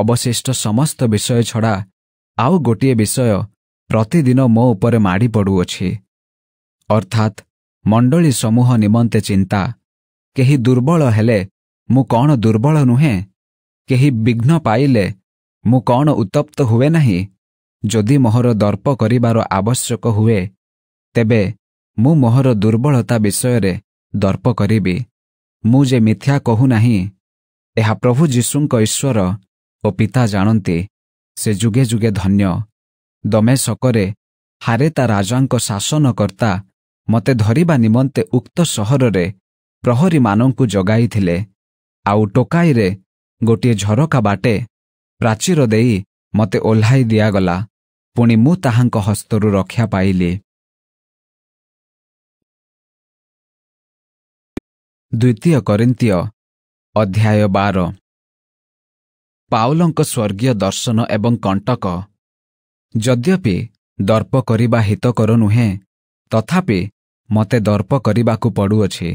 ଅବଶିଷ୍ଟ ସମସ୍ତ ବିଷୟ ଛଡ଼ା ଆଉ ଗୋଟିଏ ବିଷୟ ପ୍ରତିଦିନ ମୋ ଉପରେ ମାଡ଼ି ପଡ଼ୁଅଛି ଅର୍ଥାତ୍ ମଣ୍ଡଳୀ ସମୂହ ନିମନ୍ତେ ଚିନ୍ତା କେହି ଦୁର୍ବଳ ହେଲେ ମୁଁ କ'ଣ ଦୁର୍ବଳ ନୁହେଁ କେହି ବିଘ୍ନ ପାଇଲେ ମୁଁ କ'ଣ ଉତ୍ତପ୍ତ ହୁଏ ନାହିଁ ଯଦି ମୋହର ଦର୍ପ କରିବାର ଆବଶ୍ୟକ ହୁଏ ତେବେ ମୁଁ ମୋହର ଦୁର୍ବଳତା ବିଷୟରେ ଦର୍ପ କରିବି ମୁଁ ଯେ ମିଥ୍ୟା କହୁନାହିଁ ଏହା ପ୍ରଭୁ ଯୀଶୁଙ୍କ ଈଶ୍ୱର ଓ ପିତା ଜାଣନ୍ତି ସେ ଯୁଗେ ଯୁଗେ ଧନ୍ୟ ଦମେ ଦମେଶକରେ ହାରେତା ରାଜାଙ୍କ ଶାସନକର୍ତ୍ତା ମୋତେ ଧରିବା ନିମନ୍ତେ ଉକ୍ତ ସହରରେ ପ୍ରହରୀମାନଙ୍କୁ ଜଗାଇଥିଲେ ଆଉ ଟୋକାଇରେ ଗୋଟିଏ ଝରକା ବାଟେ ପ୍ରାଚୀର ଦେଇ ମୋତେ ଓହ୍ଲାଇ ଦିଆଗଲା ପୁଣି ମୁଁ ତାହାଙ୍କ ହସ୍ତରୁ ରକ୍ଷା ପାଇଲି ଦ୍ୱିତୀୟ କରିନ୍ତୀୟ ଅଧ୍ୟାୟ ବାର ପାଉଲଙ୍କ ସ୍ୱର୍ଗୀୟ ଦର୍ଶନ ଏବଂ କଣ୍ଟକ ଯଦ୍ୟପି ଦର୍ପ କରିବା ହିତକର ନୁହେଁ ତଥାପି ମୋତେ ଦର୍ପ କରିବାକୁ ପଡ଼ୁଅଛି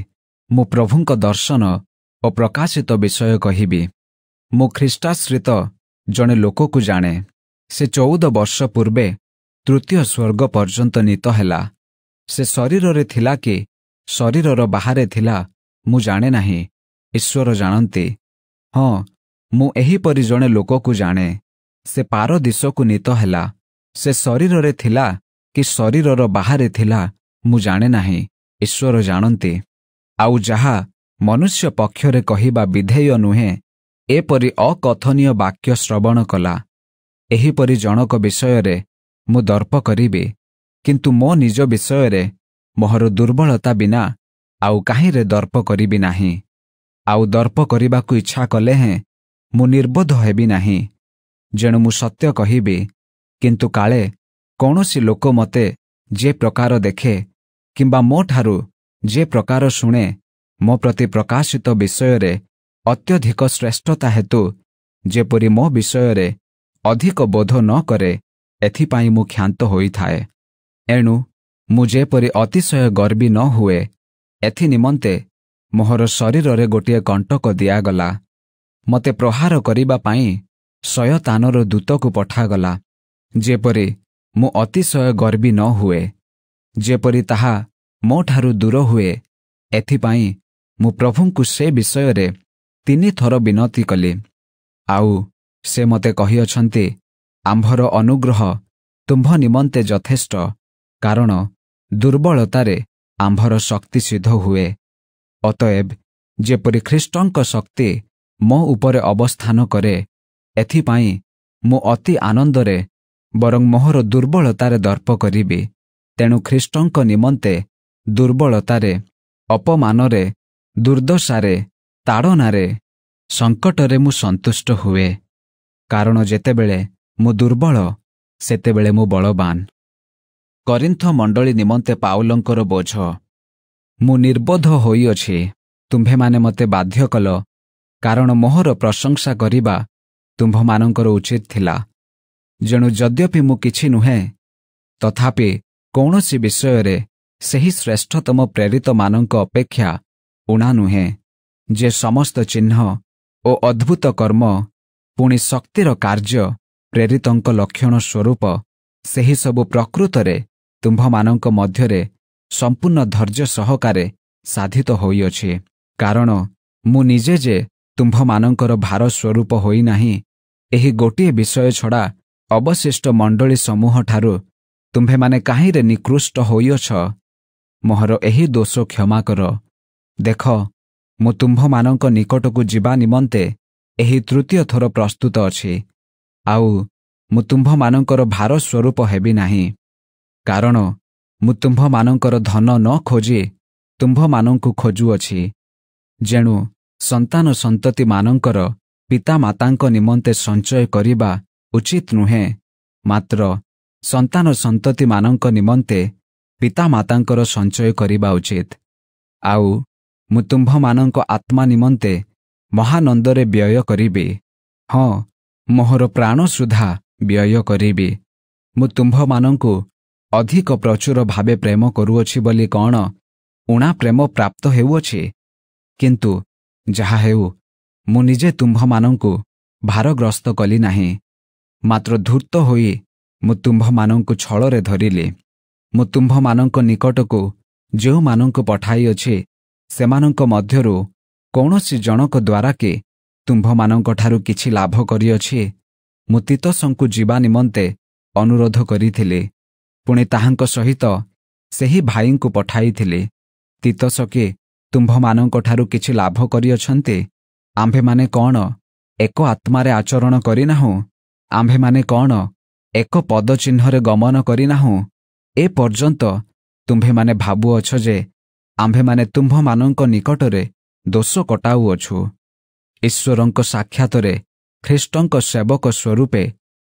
ମୁଁ ପ୍ରଭୁଙ୍କ ଦର୍ଶନ ଓ ପ୍ରକାଶିତ ବିଷୟ କହିବି ମୁଁ ଖ୍ରୀଷ୍ଟାଶ୍ରିତ ଜଣେ ଲୋକକୁ ଜାଣେ ସେ ଚଉଦ ବର୍ଷ ପୂର୍ବେ ତୃତୀୟ ସ୍ୱର୍ଗ ପର୍ଯ୍ୟନ୍ତ ନୀତ ହେଲା ସେ ଶରୀରରେ ଥିଲା କି ଶରୀରର ବାହାରେ ଥିଲା ମୁଁ ଜାଣେ ନାହିଁ ଈଶ୍ୱର ଜାଣନ୍ତି ହଁ ମୁଁ ଏହିପରି ଜଣେ ଲୋକକୁ ଜାଣେ ସେ ପାର ପାରଦିଶକୁ ନୀତ ହେଲା ସେ ଶରୀରରେ ଥିଲା କି ଶରୀରର ବାହାରେ ଥିଲା ମୁଁ ଜାଣେ ନାହିଁ ଈଶ୍ୱର ଜାଣନ୍ତି ଆଉ ଯାହା ମନୁଷ୍ୟ ପକ୍ଷରେ କହିବା ବିଧେୟ ନୁହେଁ ଏପରି ଅକଥନୀୟ ବାକ୍ୟ ଶ୍ରବଣ କଲା ଏହିପରି ଜଣକ ବିଷୟରେ ମୁଁ ଦର୍ପ କରିବି କିନ୍ତୁ ମୋ ନିଜ ବିଷୟରେ ମୋହର ଦୁର୍ବଳତା ବିନା ଆଉ କାହିଁରେ ଦର୍ପ କରିବି ନାହିଁ ଆଉ ଦର୍ପ କରିବାକୁ ଇଚ୍ଛା କଲେ ହେଁ ମୁଁ ନିର୍ବୋଧ ହେବି ନାହିଁ ଯେଣୁ ମୁଁ ସତ୍ୟ କହିବି କିନ୍ତୁ କାଳେ କୌଣସି ଲୋକ ମୋତେ ଯେ ପ୍ରକାର ଦେଖେ କିମ୍ବା ମୋ ଠାରୁ ଯେ ପ୍ରକାର ଶୁଣେ ମୋ ପ୍ରତି ପ୍ରକାଶିତ ବିଷୟରେ ଅତ୍ୟଧିକ ଶ୍ରେଷ୍ଠତା ହେତୁ ଯେପରି ମୋ ବିଷୟରେ ଅଧିକ ବୋଧ ନ କରେ ଏଥିପାଇଁ ମୁଁ କ୍ଷାନ୍ତ ହୋଇଥାଏ ଏଣୁ ମୁଁ ଯେପରି ଅତିଶୟ ଗର୍ବୀ ନ ହୁଏ ଏଥି ନିମନ୍ତେ ମୋହର ଶରୀରରେ ଗୋଟିଏ କଣ୍ଟକ ଦିଆଗଲା ମୋତେ ପ୍ରହାର କରିବା ପାଇଁ ଶୟତାନର ଦୂତକୁ ପଠାଗଲା ଯେପରି ମୁଁ ଅତିଶୟ ଗର୍ବୀ ନ ହୁଏ ଯେପରି ତାହା ମୋଠାରୁ ଦୂର ହୁଏ ଏଥିପାଇଁ ମୁଁ ପ୍ରଭୁଙ୍କୁ ସେ ବିଷୟରେ ତିନିଥର ବିନତି କଲି ଆଉ ସେ ମୋତେ କହିଅଛନ୍ତି ଆମ୍ଭର ଅନୁଗ୍ରହ ତୁମ୍ଭ ନିମନ୍ତେ ଯଥେଷ୍ଟ କାରଣ ଦୁର୍ବଳତାରେ ଆମ୍ଭର ଶକ୍ତି ସିଦ୍ଧ ହୁଏ ଅତଏବ ଯେପରି ଖ୍ରୀଷ୍ଟଙ୍କ ଶକ୍ତି ମୋ ଉପରେ ଅବସ୍ଥାନ କରେ ଏଥିପାଇଁ ମୁଁ ଅତି ଆନନ୍ଦରେ ବରଂ ମୋହର ଦୁର୍ବଳତାରେ ଦର୍ପ କରିବି ତେଣୁ ଖ୍ରୀଷ୍ଟଙ୍କ ନିମନ୍ତେ ଦୁର୍ବଳତାରେ ଅପମାନରେ ଦୁର୍ଦ୍ଦଶାରେ ତାଡ଼ନାରେ ସଙ୍କଟରେ ମୁଁ ସନ୍ତୁଷ୍ଟ ହୁଏ କାରଣ ଯେତେବେଳେ ମୁଁ ଦୁର୍ବଳ ସେତେବେଳେ ମୁଁ ବଳବାନ କରିନ୍ଥ ମଣ୍ଡଳୀ ନିମନ୍ତେ ପାଉଲଙ୍କର ବୋଝ ମୁଁ ନିର୍ବୋଧ ହୋଇଅଛି ତୁମ୍ଭେମାନେ ମୋତେ ବାଧ୍ୟ କଲ କାରଣ ମୋହର ପ୍ରଶଂସା କରିବା ତୁମ୍ଭମାନଙ୍କର ଉଚିତ ଥିଲା ଯେଣୁ ଯଦ୍ୟପି ମୁଁ କିଛି ନୁହେଁ ତଥାପି କୌଣସି ବିଷୟରେ ସେହି ଶ୍ରେଷ୍ଠତମ ପ୍ରେରିତମାନଙ୍କ ଅପେକ୍ଷା ଉଣା ନୁହେଁ ଯେ ସମସ୍ତ ଚିହ୍ନ ଓ ଅଦ୍ଭୁତ କର୍ମ ପୁଣି ଶକ୍ତିର କାର୍ଯ୍ୟ ପ୍ରେରିତଙ୍କ ଲକ୍ଷଣ ସ୍ୱରୂପ ସେହିସବୁ ପ୍ରକୃତରେ ତୁମ୍ଭମାନଙ୍କ ମଧ୍ୟରେ ସମ୍ପୂର୍ଣ୍ଣ ଧୈର୍ଯ୍ୟ ସହକାରେ ସାଧିତ ହୋଇଅଛି କାରଣ ମୁଁ ନିଜେ ଯେ ତୁମ୍ଭମାନଙ୍କର ଭାର ସ୍ୱରୂପ ହୋଇନାହିଁ ଏହି ଗୋଟିଏ ବିଷୟ ଛଡ଼ା ଅବଶିଷ୍ଟ ମଣ୍ଡଳୀ ସମୂହଠାରୁ ତୁମ୍ଭେମାନେ କାହିଁରେ ନିକୃଷ୍ଟ ହୋଇଅଛ ମୋହର ଏହି ଦୋଷ କ୍ଷମା କର ଦେଖ ମୁଁ ତୁମ୍ଭମାନଙ୍କ ନିକଟକୁ ଯିବା ନିମନ୍ତେ ଏହି ତୃତୀୟ ଥର ପ୍ରସ୍ତୁତ ଅଛି ଆଉ ମୁଁ ତୁମ୍ଭମାନଙ୍କର ଭାର ସ୍ୱରୂପ ହେବି ନାହିଁ କାରଣ ମୁଁ ତୁମ୍ଭମାନଙ୍କର ଧନ ନ ଖୋଜି ତୁମ୍ଭମାନଙ୍କୁ ଖୋଜୁଅଛି ଯେଣୁ ସନ୍ତାନ ସନ୍ତତିମାନଙ୍କର ପିତାମାତାଙ୍କ ନିମନ୍ତେ ସଞ୍ଚୟ କରିବା ଉଚିତ ନୁହେଁ ମାତ୍ର ସନ୍ତାନ ସନ୍ତତିମାନଙ୍କ ନିମନ୍ତେ ପିତାମାତାଙ୍କର ସଞ୍ଚୟ କରିବା ଉଚିତ ଆଉ ମୁଁ ତୁମ୍ଭମାନଙ୍କ ଆତ୍ମା ନିମନ୍ତେ ମହାନନ୍ଦରେ ବ୍ୟୟ କରିବି ହଁ ମୋହର ପ୍ରାଣ ସୁଦ୍ଧା ବ୍ୟୟ କରିବି ମୁଁ ତୁମ୍ଭମାନଙ୍କୁ ଅଧିକ ପ୍ରଚୁର ଭାବେ ପ୍ରେମ କରୁଅଛି ବୋଲି କ'ଣ ଉଣା ପ୍ରେମ ପ୍ରାପ୍ତ ହେଉଅଛି କିନ୍ତୁ ଯାହା ହେଉ ମୁଁ ନିଜେ ତୁମ୍ଭମାନଙ୍କୁ ଭାରଗ୍ରସ୍ତ କଲି ନାହିଁ ମାତ୍ର ଧୂର୍ତ୍ତ ହୋଇ ମୁଁ ତୁମ୍ଭମାନଙ୍କୁ ଛଳରେ ଧରିଲି ମୁଁ ତୁମ୍ଭମାନଙ୍କ ନିକଟକୁ ଯେଉଁମାନଙ୍କୁ ପଠାଇଅଛି ସେମାନଙ୍କ ମଧ୍ୟରୁ କୌଣସି ଜଣଙ୍କ ଦ୍ୱାରା କି ତୁମ୍ଭମାନଙ୍କଠାରୁ କିଛି ଲାଭ କରିଅଛି ମୁଁ ତିତସଙ୍କୁ ଯିବା ନିମନ୍ତେ ଅନୁରୋଧ କରିଥିଲି ପୁଣି ତାହାଙ୍କ ସହିତ ସେହି ଭାଇଙ୍କୁ ପଠାଇଥିଲି ତିତସ କି ତୁମ୍ଭମାନଙ୍କଠାରୁ କିଛି ଲାଭ କରିଅଛନ୍ତି ଆମ୍ଭେମାନେ କ'ଣ ଏକ ଆତ୍ମାରେ ଆଚରଣ କରିନାହୁଁ ଆମ୍ଭେମାନେ କ'ଣ ଏକ ପଦ ଚିହ୍ନରେ ଗମନ କରିନାହୁଁ ଏ ପର୍ଯ୍ୟନ୍ତ ତୁମ୍ଭେମାନେ ଭାବୁଅଛ ଯେ ଆମ୍ଭେମାନେ ତୁମ୍ଭମାନଙ୍କ ନିକଟରେ ଦୋଷ କଟାଉଅଛୁ ଈଶ୍ୱରଙ୍କ ସାକ୍ଷାତରେ ଖ୍ରୀଷ୍ଟଙ୍କ ସେବକ ସ୍ୱରୂପେ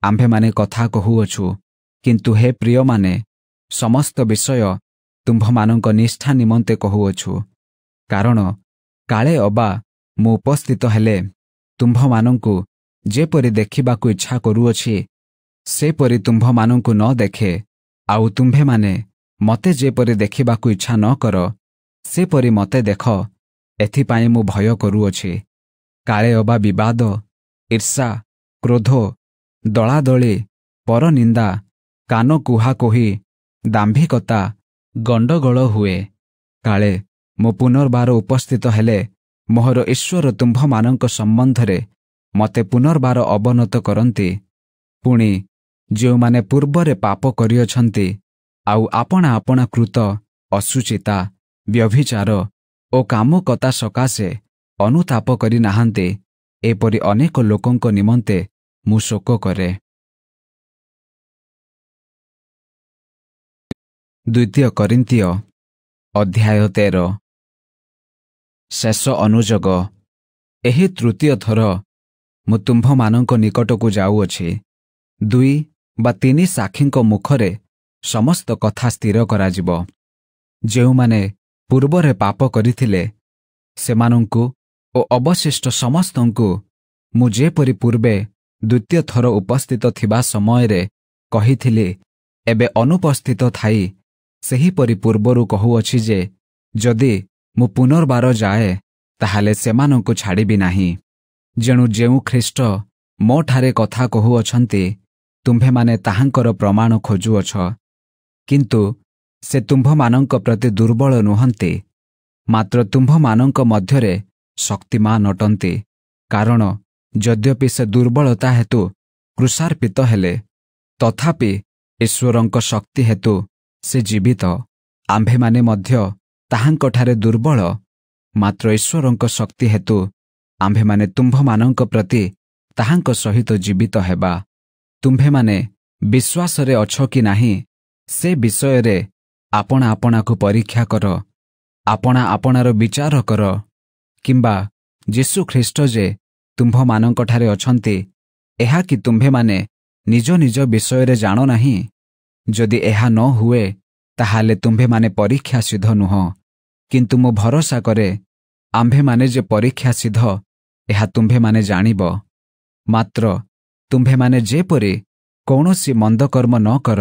ଆମ୍ଭେମାନେ କଥା କହୁଅଛୁ କିନ୍ତୁ ହେ ପ୍ରିୟମାନେ ସମସ୍ତ ବିଷୟ ତୁମ୍ଭମାନଙ୍କ ନିଷ୍ଠା ନିମନ୍ତେ କହୁଅଛୁ କାରଣ କାଳେ ଅବା ମୁଁ ଉପସ୍ଥିତ ହେଲେ ତୁମ୍ଭମାନଙ୍କୁ ଯେପରି ଦେଖିବାକୁ ଇଚ୍ଛା କରୁଅଛି ସେପରି ତୁମ୍ଭମାନଙ୍କୁ ନ ଦେଖେ ଆଉ ତୁମ୍ଭେମାନେ ମୋତେ ଯେପରି ଦେଖିବାକୁ ଇଚ୍ଛା ନ କର ସେପରି ମୋତେ ଦେଖ ଏଥିପାଇଁ ମୁଁ ଭୟ କରୁଅଛି କାଳେ ଅବା ବିବାଦ ଇର୍ଷା କ୍ରୋଧ ଦଳାଦଳି ପରନିନ୍ଦା କାନ କୁହାକୁହି ଦାମ୍ଭିକତା ଗଣ୍ଡଗୋଳ ହୁଏ କାଳେ ମୁଁ ପୁନର୍ବାର ଉପସ୍ଥିତ ହେଲେ ମୋହର ଈଶ୍ୱର ତୁମ୍ଭମାନଙ୍କ ସମ୍ବନ୍ଧରେ ମୋତେ ପୁନର୍ବାର ଅବନତ କରନ୍ତି ପୁଣି ଯେଉଁମାନେ ପୂର୍ବରେ ପାପ କରିଅଛନ୍ତି ଆଉ ଆପଣା ଆପଣା କୃତ ଅଶୁଚିତା ବ୍ୟଭିଚାର ଓ କାମକତା ସକାଶେ ଅନୁତାପ କରିନାହାନ୍ତି ଏପରି ଅନେକ ଲୋକଙ୍କ ନିମନ୍ତେ ମୁଁ ଶୋକ କରେ ଦ୍ୱିତୀୟ କରିନ୍ତୀୟ ଅଧ୍ୟାୟ ତେର ଶେଷ ଅନୁଯୋଗ ଏହି ତୃତୀୟ ଥର ମୁଁ ତୁମ୍ଭମାନଙ୍କ ନିକଟକୁ ଯାଉଅଛି ଦୁଇ ବା ତିନି ସାକ୍ଷୀଙ୍କ ମୁଖରେ ସମସ୍ତ କଥା ସ୍ଥିର କରାଯିବ ଯେଉଁମାନେ ପୂର୍ବରେ ପାପ କରିଥିଲେ ସେମାନଙ୍କୁ ଓ ଅବଶିଷ୍ଟ ସମସ୍ତଙ୍କୁ ମୁଁ ଯେପରି ପୂର୍ବେ ଦ୍ୱିତୀୟ ଥର ଉପସ୍ଥିତ ଥିବା ସମୟରେ କହିଥିଲି ଏବେ ଅନୁପସ୍ଥିତ ଥାଇ ସେହିପରି ପୂର୍ବରୁ କହୁଅଛି ଯେ ଯଦି ମୁଁ ପୁନର୍ବାର ଯାଏ ତାହେଲେ ସେମାନଙ୍କୁ ଛାଡ଼ିବି ନାହିଁ ଯେଣୁ ଯେଉଁ ଖ୍ରୀଷ୍ଟ ମୋ ଠାରେ କଥା କହୁଅଛନ୍ତି ତୁମ୍ଭେମାନେ ତାହାଙ୍କର ପ୍ରମାଣ ଖୋଜୁଅଛ କିନ୍ତୁ ସେ ତୁମ୍ଭମାନଙ୍କ ପ୍ରତି ଦୁର୍ବଳ ନୁହନ୍ତି ମାତ୍ର ତୁମ୍ଭମାନଙ୍କ ମଧ୍ୟରେ ଶକ୍ତିମାନ ଅଟନ୍ତି କାରଣ ଯଦ୍ୟପି ସେ ଦୁର୍ବଳତା ହେତୁ କୃଷାର୍ପିତ ହେଲେ ତଥାପି ଈଶ୍ୱରଙ୍କ ଶକ୍ତି ହେତୁ ସେ ଜୀବିତ ଆମ୍ଭେମାନେ ମଧ୍ୟ ତାହାଙ୍କଠାରେ ଦୁର୍ବଳ ମାତ୍ର ଈଶ୍ୱରଙ୍କ ଶକ୍ତି ହେତୁ ଆମ୍ଭେମାନେ ତୁମ୍ଭମାନଙ୍କ ପ୍ରତି ତାହାଙ୍କ ସହିତ ଜୀବିତ ହେବା ତୁମ୍ଭେମାନେ ବିଶ୍ୱାସରେ ଅଛ କି ନାହିଁ ସେ ବିଷୟରେ ଆପଣା ଆପଣାକୁ ପରୀକ୍ଷା କର ଆପଣା ଆପଣାର ବିଚାର କର କିମ୍ବା ଯୀଶୁଖ୍ରୀଷ୍ଟ ଯେ ତୁମ୍ଭମାନଙ୍କଠାରେ ଅଛନ୍ତି ଏହାକି ତୁମ୍ଭେମାନେ ନିଜ ନିଜ ବିଷୟରେ ଜାଣ ନାହିଁ ଯଦି ଏହା ନ ହୁଏ ତାହେଲେ ତୁମ୍ଭେମାନେ ପରୀକ୍ଷା ସିଦ୍ଧ ନୁହଁ କିନ୍ତୁ ମୁଁ ଭରସା କରେ ଆମ୍ଭେମାନେ ଯେ ପରୀକ୍ଷା ସିଦ୍ଧ ଏହା ତୁମ୍ଭେମାନେ ଜାଣିବ ମାତ୍ର ତୁମ୍ଭେମାନେ ଯେପରି କୌଣସି ମନ୍ଦକର୍ମ ନ କର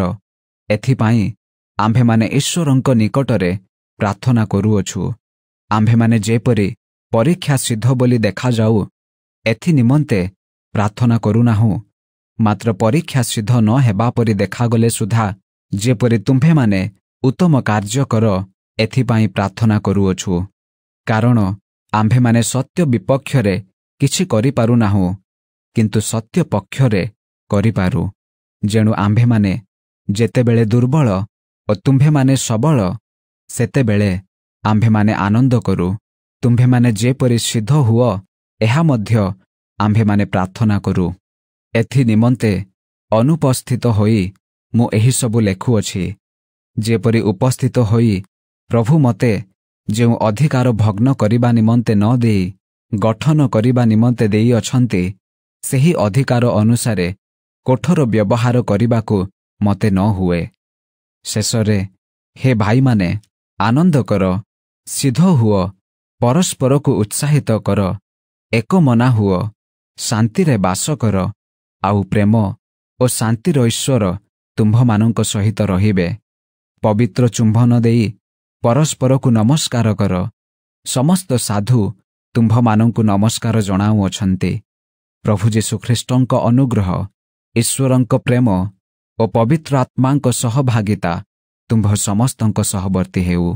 ଏଥିପାଇଁ ଆମ୍ଭେମାନେ ଈଶ୍ୱରଙ୍କ ନିକଟରେ ପ୍ରାର୍ଥନା କରୁଅଛୁ ଆମ୍ଭେମାନେ ଯେପରି ପରୀକ୍ଷା ସିଦ୍ଧ ବୋଲି ଦେଖାଯାଉ ଏଥିନିମନ୍ତେ ପ୍ରାର୍ଥନା କରୁନାହୁଁ ମାତ୍ର ପରୀକ୍ଷା ସିଦ୍ଧ ନ ହେବା ପରି ଦେଖାଗଲେ ସୁଦ୍ଧା ଯେପରି ତୁମ୍ଭେମାନେ ଉତ୍ତମ କାର୍ଯ୍ୟ କର ଏଥିପାଇଁ ପ୍ରାର୍ଥନା କରୁଅଛୁ କାରଣ ଆମ୍ଭେମାନେ ସତ୍ୟ ବିପକ୍ଷରେ କିଛି କରିପାରୁନାହୁଁ କିନ୍ତୁ ସତ୍ୟ ପକ୍ଷରେ କରିପାରୁ ଯେଣୁ ଆମ୍ଭେମାନେ ଯେତେବେଳେ ଦୁର୍ବଳ ଓ ତୁମ୍ଭେମାନେ ସବଳ ସେତେବେଳେ ଆମ୍ଭେମାନେ ଆନନ୍ଦ କରୁ ତୁମ୍ଭେମାନେ ଯେପରି ସିଦ୍ଧ ହୁଅ ଏହା ମଧ୍ୟ ଆମ୍ଭେମାନେ ପ୍ରାର୍ଥନା କରୁ ଏଥି ନିମନ୍ତେ ଅନୁପସ୍ଥିତ ହୋଇ ମୁଁ ଏହିସବୁ ଲେଖୁଅଛି ଯେପରି ଉପସ୍ଥିତ ହୋଇ ପ୍ରଭୁ ମୋତେ ଯେଉଁ ଅଧିକାର ଭଗ୍ନ କରିବା ନିମନ୍ତେ ନ ଦେଇ ଗଠନ କରିବା ନିମନ୍ତେ ଦେଇଅଛନ୍ତି ସେହି ଅଧିକାର ଅନୁସାରେ କୋଠର ବ୍ୟବହାର କରିବାକୁ ମୋତେ ନ ହୁଏ ଶେଷରେ ହେ ଭାଇମାନେ ଆନନ୍ଦ କର ସିଧ ହୁଅ ପରସ୍ପରକୁ ଉତ୍ସାହିତ କର ଏକମନା ହୁଅ ଶାନ୍ତିରେ ବାସ କର ଆଉ ପ୍ରେମ ଓ ଶାନ୍ତିର ଈଶ୍ୱର ତୁମ୍ଭମାନଙ୍କ ସହିତ ରହିବେ ପବିତ୍ର ଚୁମ୍ଭନ ଦେଇ ପରସ୍ପରକୁ ନମସ୍କାର କର ସମସ୍ତ ସାଧୁ ତୁମ୍ଭମାନଙ୍କୁ ନମସ୍କାର ଜଣାଉଅଛନ୍ତି ପ୍ରଭୁ ଯୀଶୁଖ୍ରୀଷ୍ଟଙ୍କ ଅନୁଗ୍ରହ ଈଶ୍ୱରଙ୍କ ପ୍ରେମ ଓ ପବିତ୍ର ଆତ୍ମାଙ୍କ ସହଭାଗିତା ତୁମ୍ଭ ସମସ୍ତଙ୍କ ସହବର୍ତ୍ତୀ ହେଉ